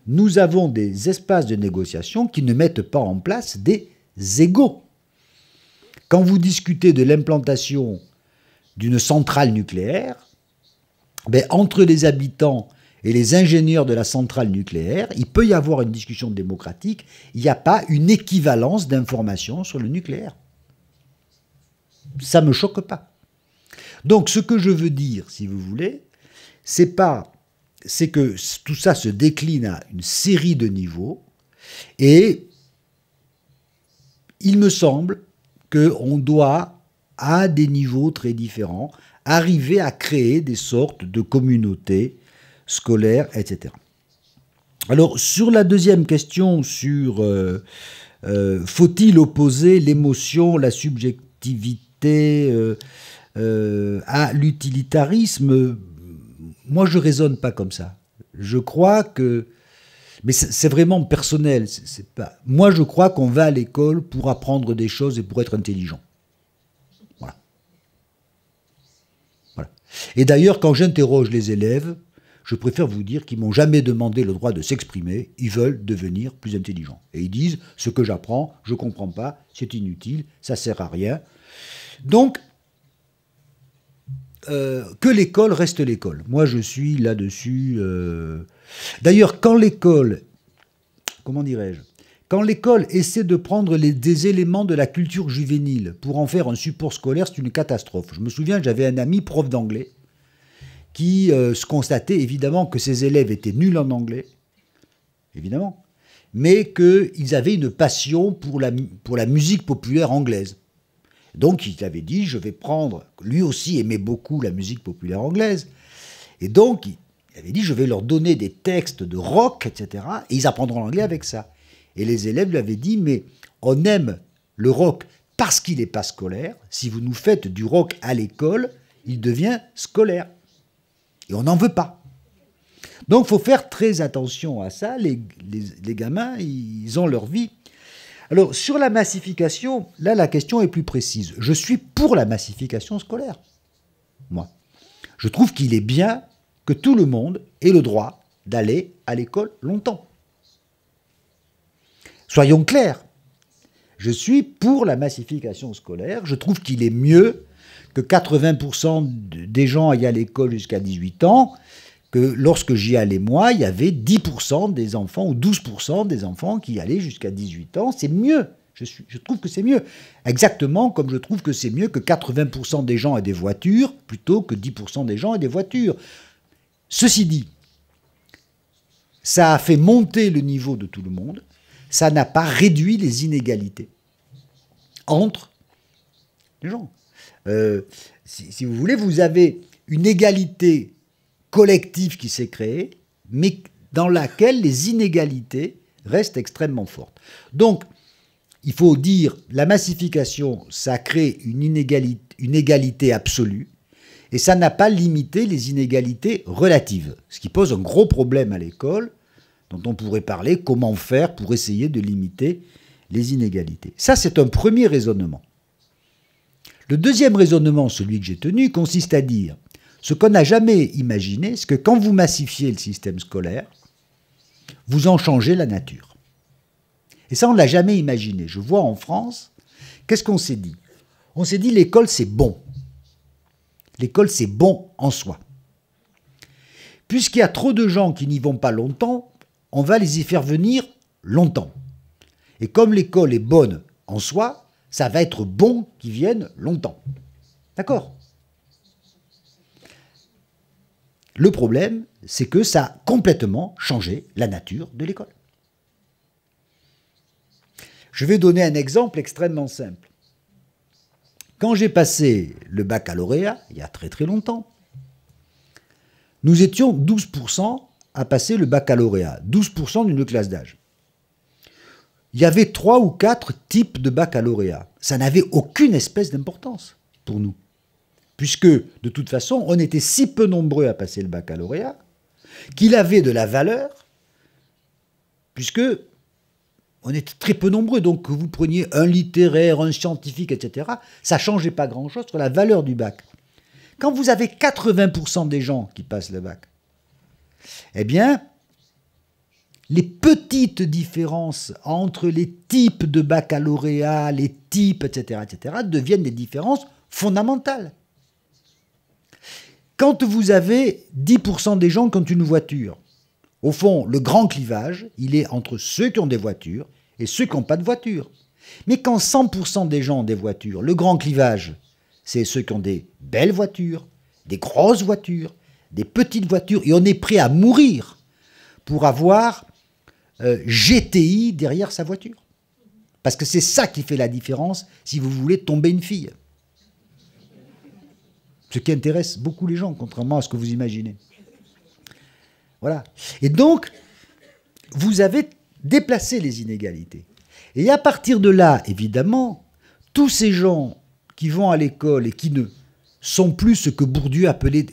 nous avons des espaces de négociation qui ne mettent pas en place des égaux. Quand vous discutez de l'implantation d'une centrale nucléaire, ben, entre les habitants et les ingénieurs de la centrale nucléaire, il peut y avoir une discussion démocratique, il n'y a pas une équivalence d'informations sur le nucléaire. Ça ne me choque pas. Donc ce que je veux dire, si vous voulez, c'est pas c'est que tout ça se décline à une série de niveaux et il me semble qu'on doit, à des niveaux très différents, arriver à créer des sortes de communautés scolaires, etc. Alors sur la deuxième question, sur euh, euh, faut-il opposer l'émotion, la subjectivité euh, à l'utilitarisme, moi, je raisonne pas comme ça. Je crois que, mais c'est vraiment personnel. C'est pas. Moi, je crois qu'on va à l'école pour apprendre des choses et pour être intelligent. Voilà. Voilà. Et d'ailleurs, quand j'interroge les élèves, je préfère vous dire qu'ils m'ont jamais demandé le droit de s'exprimer. Ils veulent devenir plus intelligents. Et ils disent ce que j'apprends, je comprends pas, c'est inutile, ça sert à rien. Donc, euh, que l'école reste l'école. Moi, je suis là-dessus. Euh. D'ailleurs, quand l'école, comment dirais-je, quand l'école essaie de prendre les, des éléments de la culture juvénile pour en faire un support scolaire, c'est une catastrophe. Je me souviens, j'avais un ami prof d'anglais qui euh, se constatait évidemment que ses élèves étaient nuls en anglais, évidemment, mais qu'ils avaient une passion pour pour la musique populaire anglaise. Donc il avait dit, je vais prendre, lui aussi aimait beaucoup la musique populaire anglaise, et donc il avait dit, je vais leur donner des textes de rock, etc., et ils apprendront l'anglais avec ça. Et les élèves lui avaient dit, mais on aime le rock parce qu'il n'est pas scolaire, si vous nous faites du rock à l'école, il devient scolaire. Et on n'en veut pas. Donc faut faire très attention à ça, les gamins, ils ont leur vie. Alors, sur la massification, là, la question est plus précise. Je suis pour la massification scolaire, moi. Je trouve qu'il est bien que tout le monde ait le droit d'aller à l'école longtemps. Soyons clairs, je suis pour la massification scolaire. Je trouve qu'il est mieux que 80% des gens aillent à l'école jusqu'à 18 ans que lorsque j'y allais moi, il y avait 10% des enfants ou 12% des enfants qui allaient jusqu'à 18 ans. C'est mieux. Je, je, trouve que c'est mieux. Exactement comme je trouve que c'est mieux que 80% des gens aient des voitures plutôt que 10% des gens aient des voitures. Ceci dit, ça a fait monter le niveau de tout le monde, ça n'a pas réduit les inégalités entre les gens. Euh, si vous voulez, vous avez une égalité collective qui s'est créée, mais dans laquelle les inégalités restent extrêmement fortes. Donc, il faut dire, la massification, ça crée une inégalité, une égalité absolue, et ça n'a pas limité les inégalités relatives, ce qui pose un gros problème à l'école, dont on pourrait parler, comment faire pour essayer de limiter les inégalités. Ça, c'est un premier raisonnement. Le deuxième raisonnement, celui que j'ai tenu, consiste à dire, ce qu'on n'a jamais imaginé, c'est que quand vous massifiez le système scolaire, vous en changez la nature. Et ça, on ne l'a jamais imaginé. Je vois en France, qu'est-ce qu'on s'est dit On s'est dit l'école, c'est bon. L'école, c'est bon en soi. Puisqu'il y a trop de gens qui n'y vont pas longtemps, on va les y faire venir longtemps. Et comme l'école est bonne en soi, ça va être bon qu'ils viennent longtemps. D'accord Le problème, c'est que ça a complètement changé la nature de l'école. Je vais donner un exemple extrêmement simple. Quand j'ai passé le baccalauréat, il y a très très longtemps, nous étions 12% à passer le baccalauréat, 12% d'une classe d'âge. Il y avait trois ou quatre types de baccalauréat. Ça n'avait aucune espèce d'importance pour nous puisque de toute façon, on était si peu nombreux à passer le baccalauréat qu'il avait de la valeur, puisque on était très peu nombreux. Donc que vous preniez un littéraire, un scientifique, etc., ça changeait pas grand-chose sur la valeur du bac. Quand vous avez 80% des gens qui passent le bac, eh bien, les petites différences entre les types de baccalauréat, les types, etc., etc., deviennent des différences fondamentales. Quand vous avez 10% des gens qui ont une voiture, au fond, le grand clivage, il est entre ceux qui ont des voitures et ceux qui n'ont pas de voiture. Mais quand 100% des gens ont des voitures, le grand clivage, c'est ceux qui ont des belles voitures, des grosses voitures, des petites voitures, et on est prêt à mourir pour avoir euh, GTI derrière sa voiture. Parce que c'est ça qui fait la différence si vous voulez tomber une fille ce qui intéresse beaucoup les gens, contrairement à ce que vous imaginez. Voilà. Et donc, vous avez déplacé les inégalités. Et à partir de là, évidemment, tous ces gens qui vont à l'école et qui ne sont plus ce que Bourdieu appelait,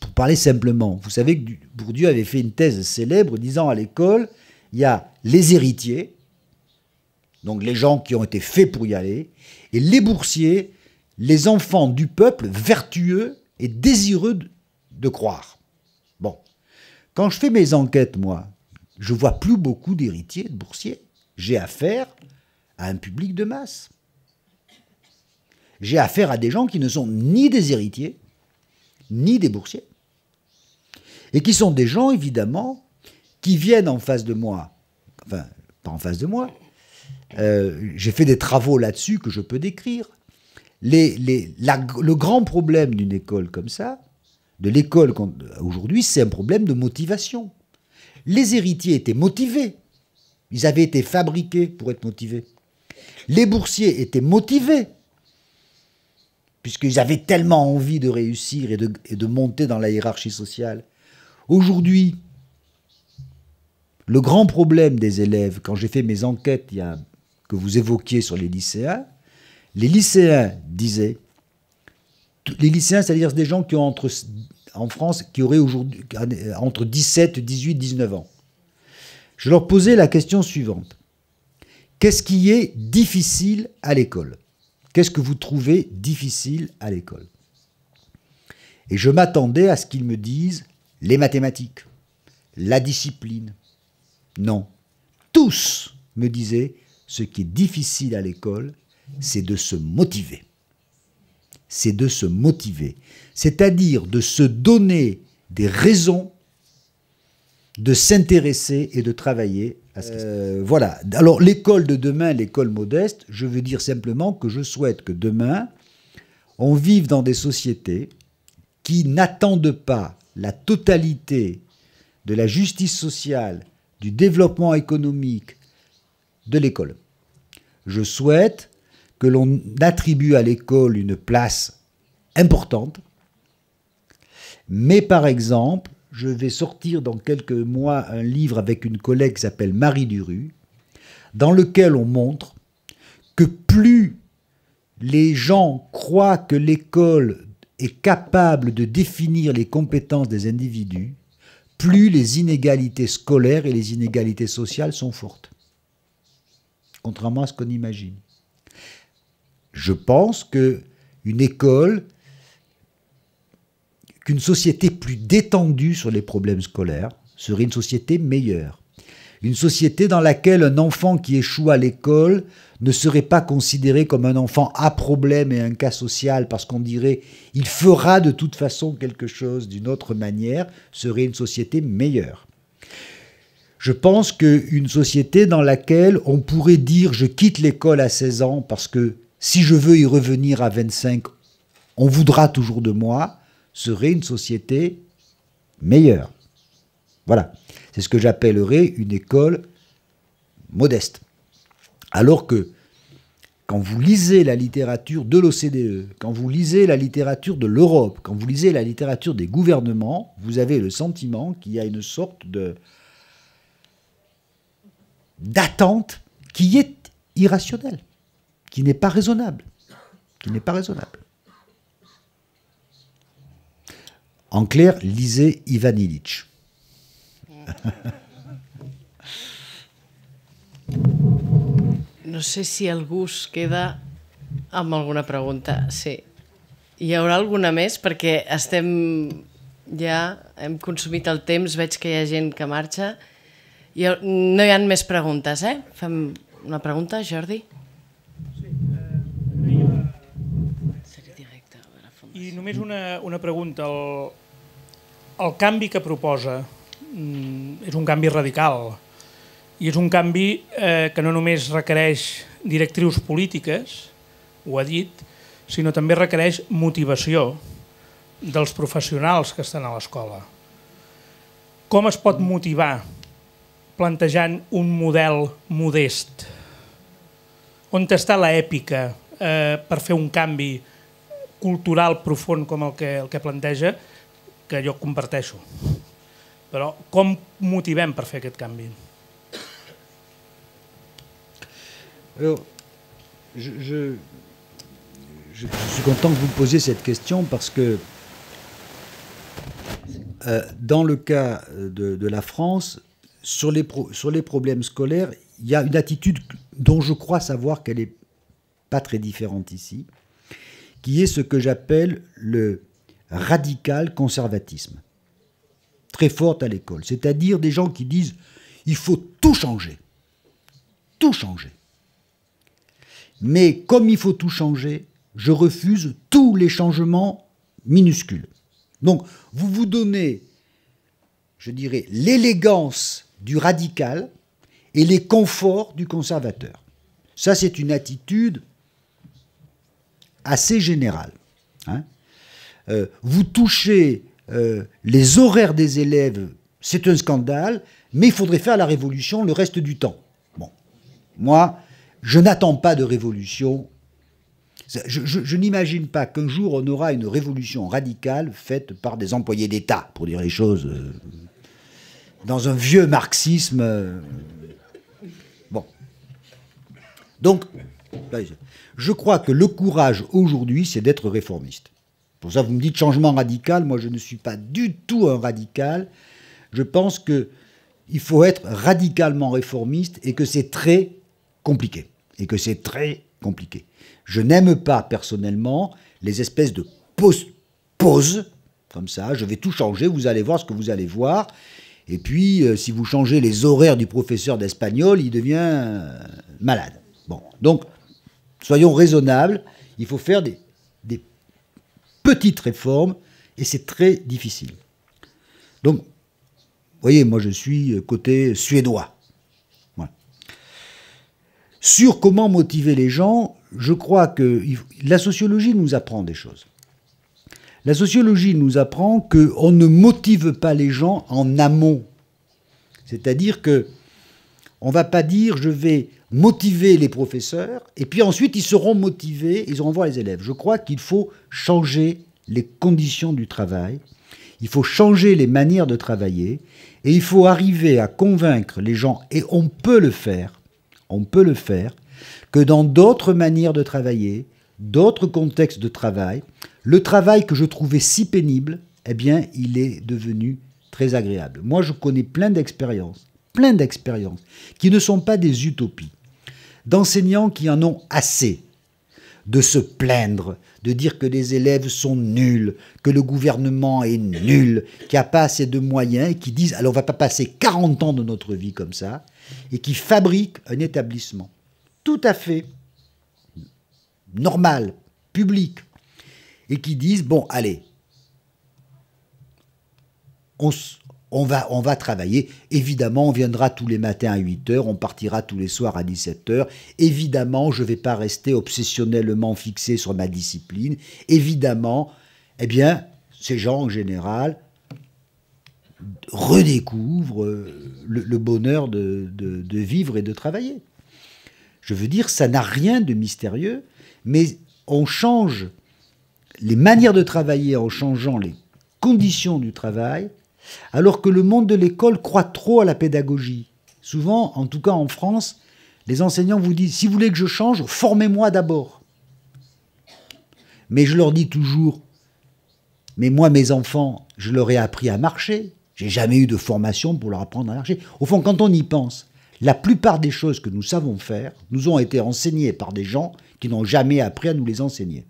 pour parler simplement, vous savez que Bourdieu avait fait une thèse célèbre disant à l'école, il y a les héritiers, donc les gens qui ont été faits pour y aller, et les boursiers, les enfants du peuple vertueux et désireux de croire. Bon, quand je fais mes enquêtes, moi, je vois plus beaucoup d'héritiers, de boursiers. J'ai affaire à un public de masse. J'ai affaire à des gens qui ne sont ni des héritiers, ni des boursiers. Et qui sont des gens, évidemment, qui viennent en face de moi. Enfin, pas en face de moi. Euh, j'ai fait des travaux là-dessus que je peux décrire les, le grand problème d'une école comme ça, de l'école aujourd'hui, c'est un problème de motivation. Les héritiers étaient motivés. Ils avaient été fabriqués pour être motivés. Les boursiers étaient motivés, puisqu'ils avaient tellement envie de réussir et de, monter dans la hiérarchie sociale. Aujourd'hui, le grand problème des élèves, quand j'ai fait mes enquêtes il y a, que vous évoquiez sur les lycéens, les lycéens disaient, les lycéens, c'est-à-dire des gens qui ont entre, en France, qui auraient aujourd'hui entre 17, 18, 19 ans. Je leur posais la question suivante. Qu'est-ce qui est difficile à l'école Qu'est-ce que vous trouvez difficile à l'école Et je m'attendais à ce qu'ils me disent les mathématiques, la discipline. Non. Tous me disaient ce qui est difficile à l'école, c'est de se motiver. C'est de se motiver. C'est-à-dire de se donner des raisons de s'intéresser et de travailler à ce euh, voilà. Alors l'école de demain, l'école modeste, je veux dire simplement que je souhaite que demain, on vive dans des sociétés qui n'attendent pas la totalité de la justice sociale, du développement économique, de l'école. Je souhaite que l'on attribue à l'école une place importante. Mais par exemple, je vais sortir dans quelques mois un livre avec une collègue qui s'appelle Marie Duru, dans lequel on montre que plus les gens croient que l'école est capable de définir les compétences des individus, plus les inégalités scolaires et les inégalités sociales sont fortes, contrairement à ce qu'on imagine je pense que école, qu'une société plus détendue sur les problèmes scolaires serait une société meilleure. Une société dans laquelle un enfant qui échoue à l'école ne serait pas considéré comme un enfant à problème et un cas social parce qu'on dirait il fera de toute façon quelque chose d'une autre manière serait une société meilleure. Je pense qu'une société dans laquelle on pourrait dire je quitte l'école à 16 ans parce que si je veux y revenir à 25, on voudra toujours de moi, serait une société meilleure. Voilà. C'est ce que j'appellerais une école modeste. Alors que quand vous lisez la littérature de l'OCDE, quand vous lisez la littérature de l'Europe, quand vous lisez la littérature des gouvernements, vous avez le sentiment qu'il y a une sorte de d'attente qui est irrationnelle. qui n'est pas raisonnable. Qui n'est pas raisonnable. En clair, lisez Ivan Illich. No sé si algú es queda amb alguna pregunta. Sí. Hi haurà alguna més? Perquè estem ja hem consumit el temps, veig que hi ha gent que marxa. I no hi han més preguntes, eh? Fem una pregunta, Jordi? I només una, una pregunta. El, el canvi que proposa mm, és un canvi radical i és un canvi eh, que no només requereix directrius polítiques, ho ha dit, sinó també requereix motivació dels professionals que estan a l'escola. Com es pot motivar plantejant un model modest? On està l'èpica eh, per fer un canvi modest? cultural que, je, suis content que vous me posiez cette question parce que euh, dans le cas de, la France, sur les, sur les problèmes scolaires, il y a une attitude dont je crois savoir qu'elle n'est pas très différente ici qui est ce que j'appelle le radical conservatisme, très forte à l'école, c'est-à-dire des gens qui disent il faut tout changer, tout changer. Mais comme il faut tout changer, je refuse tous les changements minuscules. Donc vous vous donnez, je dirais, l'élégance du radical et les conforts du conservateur. Ça, c'est une attitude assez général. Hein. Euh, vous touchez euh, les horaires des élèves, c'est un scandale, mais il faudrait faire la révolution le reste du temps. Bon, moi, je n'attends pas de révolution. Je, n'imagine pas qu'un jour on aura une révolution radicale faite par des employés d'État, pour dire les choses euh, dans un vieux marxisme. bon. Donc, là je crois que le courage aujourd'hui, c'est d'être réformiste. Pour ça, vous me dites changement radical. Moi, je ne suis pas du tout un radical. Je pense que il faut être radicalement réformiste et que c'est très compliqué. Et que c'est très compliqué. Je n'aime pas personnellement les espèces de pauses, comme ça. Je vais tout changer. Vous allez voir ce que vous allez voir. Et puis, euh, si vous changez les horaires du professeur d'espagnol, il devient euh, malade. Bon, donc Soyons raisonnables, il faut faire des, petites réformes et c'est très difficile. Donc, vous voyez, moi je suis euh, côté suédois. Sur comment motiver les gens, je crois que la sociologie nous apprend des choses. La sociologie nous apprend qu'on ne motive pas les gens en amont. C'est-à-dire que on va pas dire je vais motiver les professeurs, et puis ensuite ils seront motivés, ils auront les élèves. Je crois qu'il faut changer les conditions du travail, il faut changer les manières de travailler, et il faut arriver à convaincre les gens, et on peut le faire, on peut le faire, que dans d'autres manières de travailler, d'autres contextes de travail, le travail que je trouvais si pénible, eh bien, il est devenu très agréable. Moi, je connais plein d'expériences plein d'expériences, qui ne sont pas des utopies, d'enseignants qui en ont assez de se plaindre, de dire que les élèves sont nuls, que le gouvernement est nul, qui n'y a pas assez de moyens, et qui disent alors on va pas passer 40 ans de notre vie comme ça, et qui fabriquent un établissement tout à fait normal, public, et qui disent bon allez, on, on va, on va travailler. Évidemment, on viendra tous les matins à 8h, on partira tous les soirs à 17h. Évidemment, je ne vais pas rester obsessionnellement fixé sur ma discipline. Évidemment, eh bien, ces gens en général redécouvrent euh, le, bonheur de vivre et de travailler. Je veux dire, ça n'a rien de mystérieux, mais on change les manières de travailler en changeant les conditions du travail, alors que le monde de l'école croit trop à la pédagogie. Souvent, en tout cas en France, les enseignants vous disent, si vous voulez que je change, formez-moi d'abord. Mais je leur dis toujours, mais moi, mes enfants, je leur ai appris à marcher. J'ai jamais eu de formation pour leur apprendre à marcher. Au fond, quand on y pense, la plupart des choses que nous savons faire nous ont été enseignées par des gens qui n'ont jamais appris à nous les enseigner.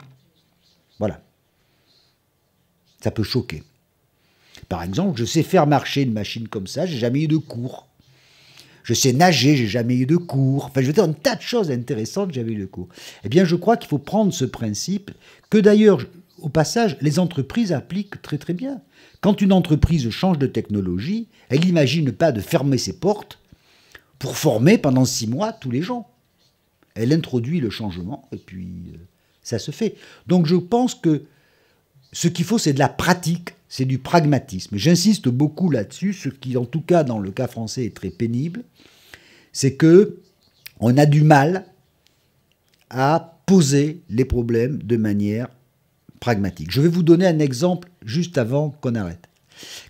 Voilà. Ça peut choquer. Par exemple, je sais faire marcher une machine comme ça, j'ai jamais eu de cours. Je sais nager, j'ai jamais eu de cours. Enfin, je veux dire, un tas de choses intéressantes, j'avais eu de cours. Eh bien, je crois qu'il faut prendre ce principe, que d'ailleurs, au passage, les entreprises appliquent très très bien. Quand une entreprise change de technologie, elle n'imagine pas de fermer ses portes pour former pendant six mois tous les gens. Elle introduit le changement et puis euh, ça se fait. Donc je pense que ce qu'il faut, c'est de la pratique c'est du pragmatisme. J'insiste beaucoup là-dessus, ce qui en tout cas dans le cas français est très pénible, c'est que on a du mal à poser les problèmes de manière pragmatique. Je vais vous donner un exemple juste avant qu'on arrête.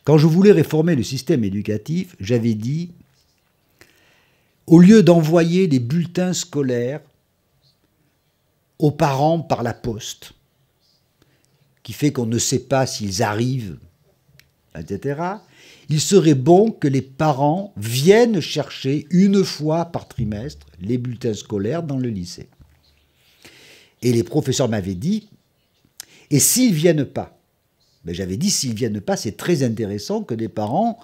Quand je voulais réformer le système éducatif, j'avais dit au lieu d'envoyer des bulletins scolaires aux parents par la poste, qui fait qu'on ne sait pas s'ils arrivent, etc., il serait bon que les parents viennent chercher une fois par trimestre les bulletins scolaires dans le lycée. Et les professeurs m'avaient dit, et s'ils viennent pas, mais ben, j'avais dit, s'ils viennent pas, c'est très intéressant que des parents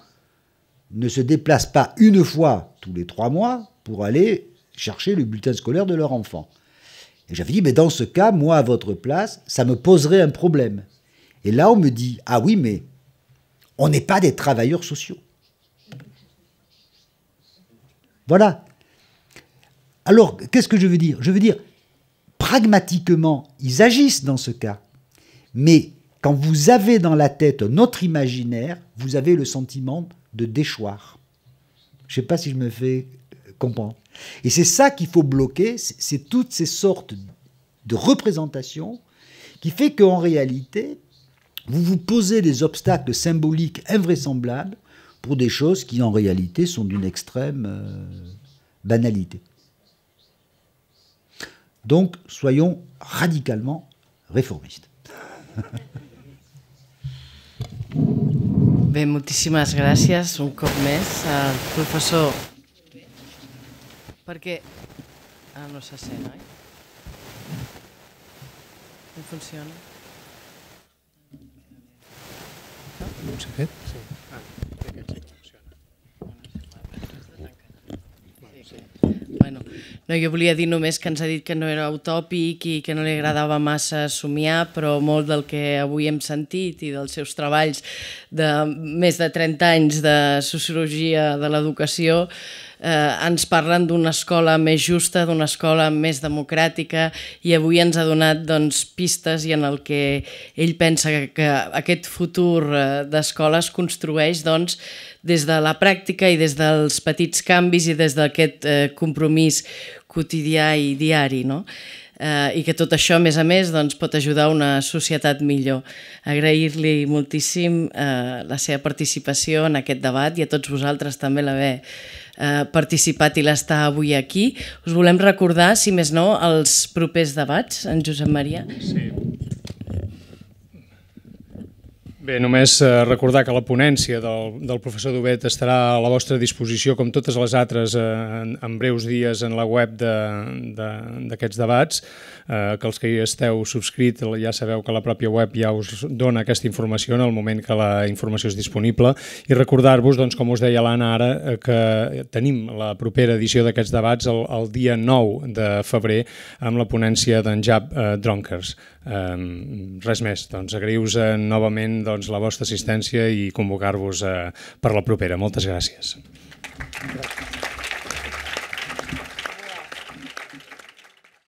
ne se déplacent pas une fois tous les trois mois pour aller chercher le bulletin scolaire de leur enfant. Et j'avais dit, mais dans ce cas, moi, à votre place, ça me poserait un problème. Et là, on me dit, ah oui, mais on n'est pas des travailleurs sociaux. Voilà. Alors, qu'est-ce que je veux dire Je veux dire, pragmatiquement, ils agissent dans ce cas. Mais quand vous avez dans la tête notre imaginaire, vous avez le sentiment de déchoir. Je ne sais pas si je me fais comprendre. Et c'est ça qu'il faut bloquer, c'est toutes ces sortes de représentations qui fait qu'en réalité, vous vous posez des obstacles symboliques invraisemblables pour des choses qui en réalité sont d'une extrême euh, banalité. Donc soyons radicalement réformistes. bien, moltíssimes gràcies un cop més Perquè... Ah, no se sent, oi? No funciona. No? No s'ha fet? Sí. Ah, sí. Bueno, no, jo volia dir només que ens ha dit que no era utòpic i que no li agradava massa somiar, però molt del que avui hem sentit i dels seus treballs de més de 30 anys de sociologia de l'educació eh, ens parlen d'una escola més justa, d'una escola més democràtica i avui ens ha donat doncs, pistes i en el que ell pensa que, que aquest futur eh, d'escola es construeix doncs, des de la pràctica i des dels petits canvis i des d'aquest eh, compromís quotidià i diari. No? eh, i que tot això, a més a més, doncs, pot ajudar una societat millor. Agrair-li moltíssim eh, la seva participació en aquest debat i a tots vosaltres també l'haver eh, participat i l'està avui aquí. Us volem recordar, si més no, els propers debats, en Josep Maria. Sí. Bé, només eh, recordar que la ponència del, del professor Dubet estarà a la vostra disposició, com totes les altres, eh, en, en breus dies en la web d'aquests de, de, debats eh, que els que hi esteu subscrit ja sabeu que la pròpia web ja us dona aquesta informació en el moment que la informació és disponible i recordar-vos, doncs, com us deia l'Anna ara, eh, que tenim la propera edició d'aquests debats el, el dia 9 de febrer amb la ponència d'en Jab eh, Dronkers. Eh, res més, doncs agraïu-vos eh, novament doncs, la vostra assistència i convocar-vos eh, per la propera. Moltes gràcies. Gràcies.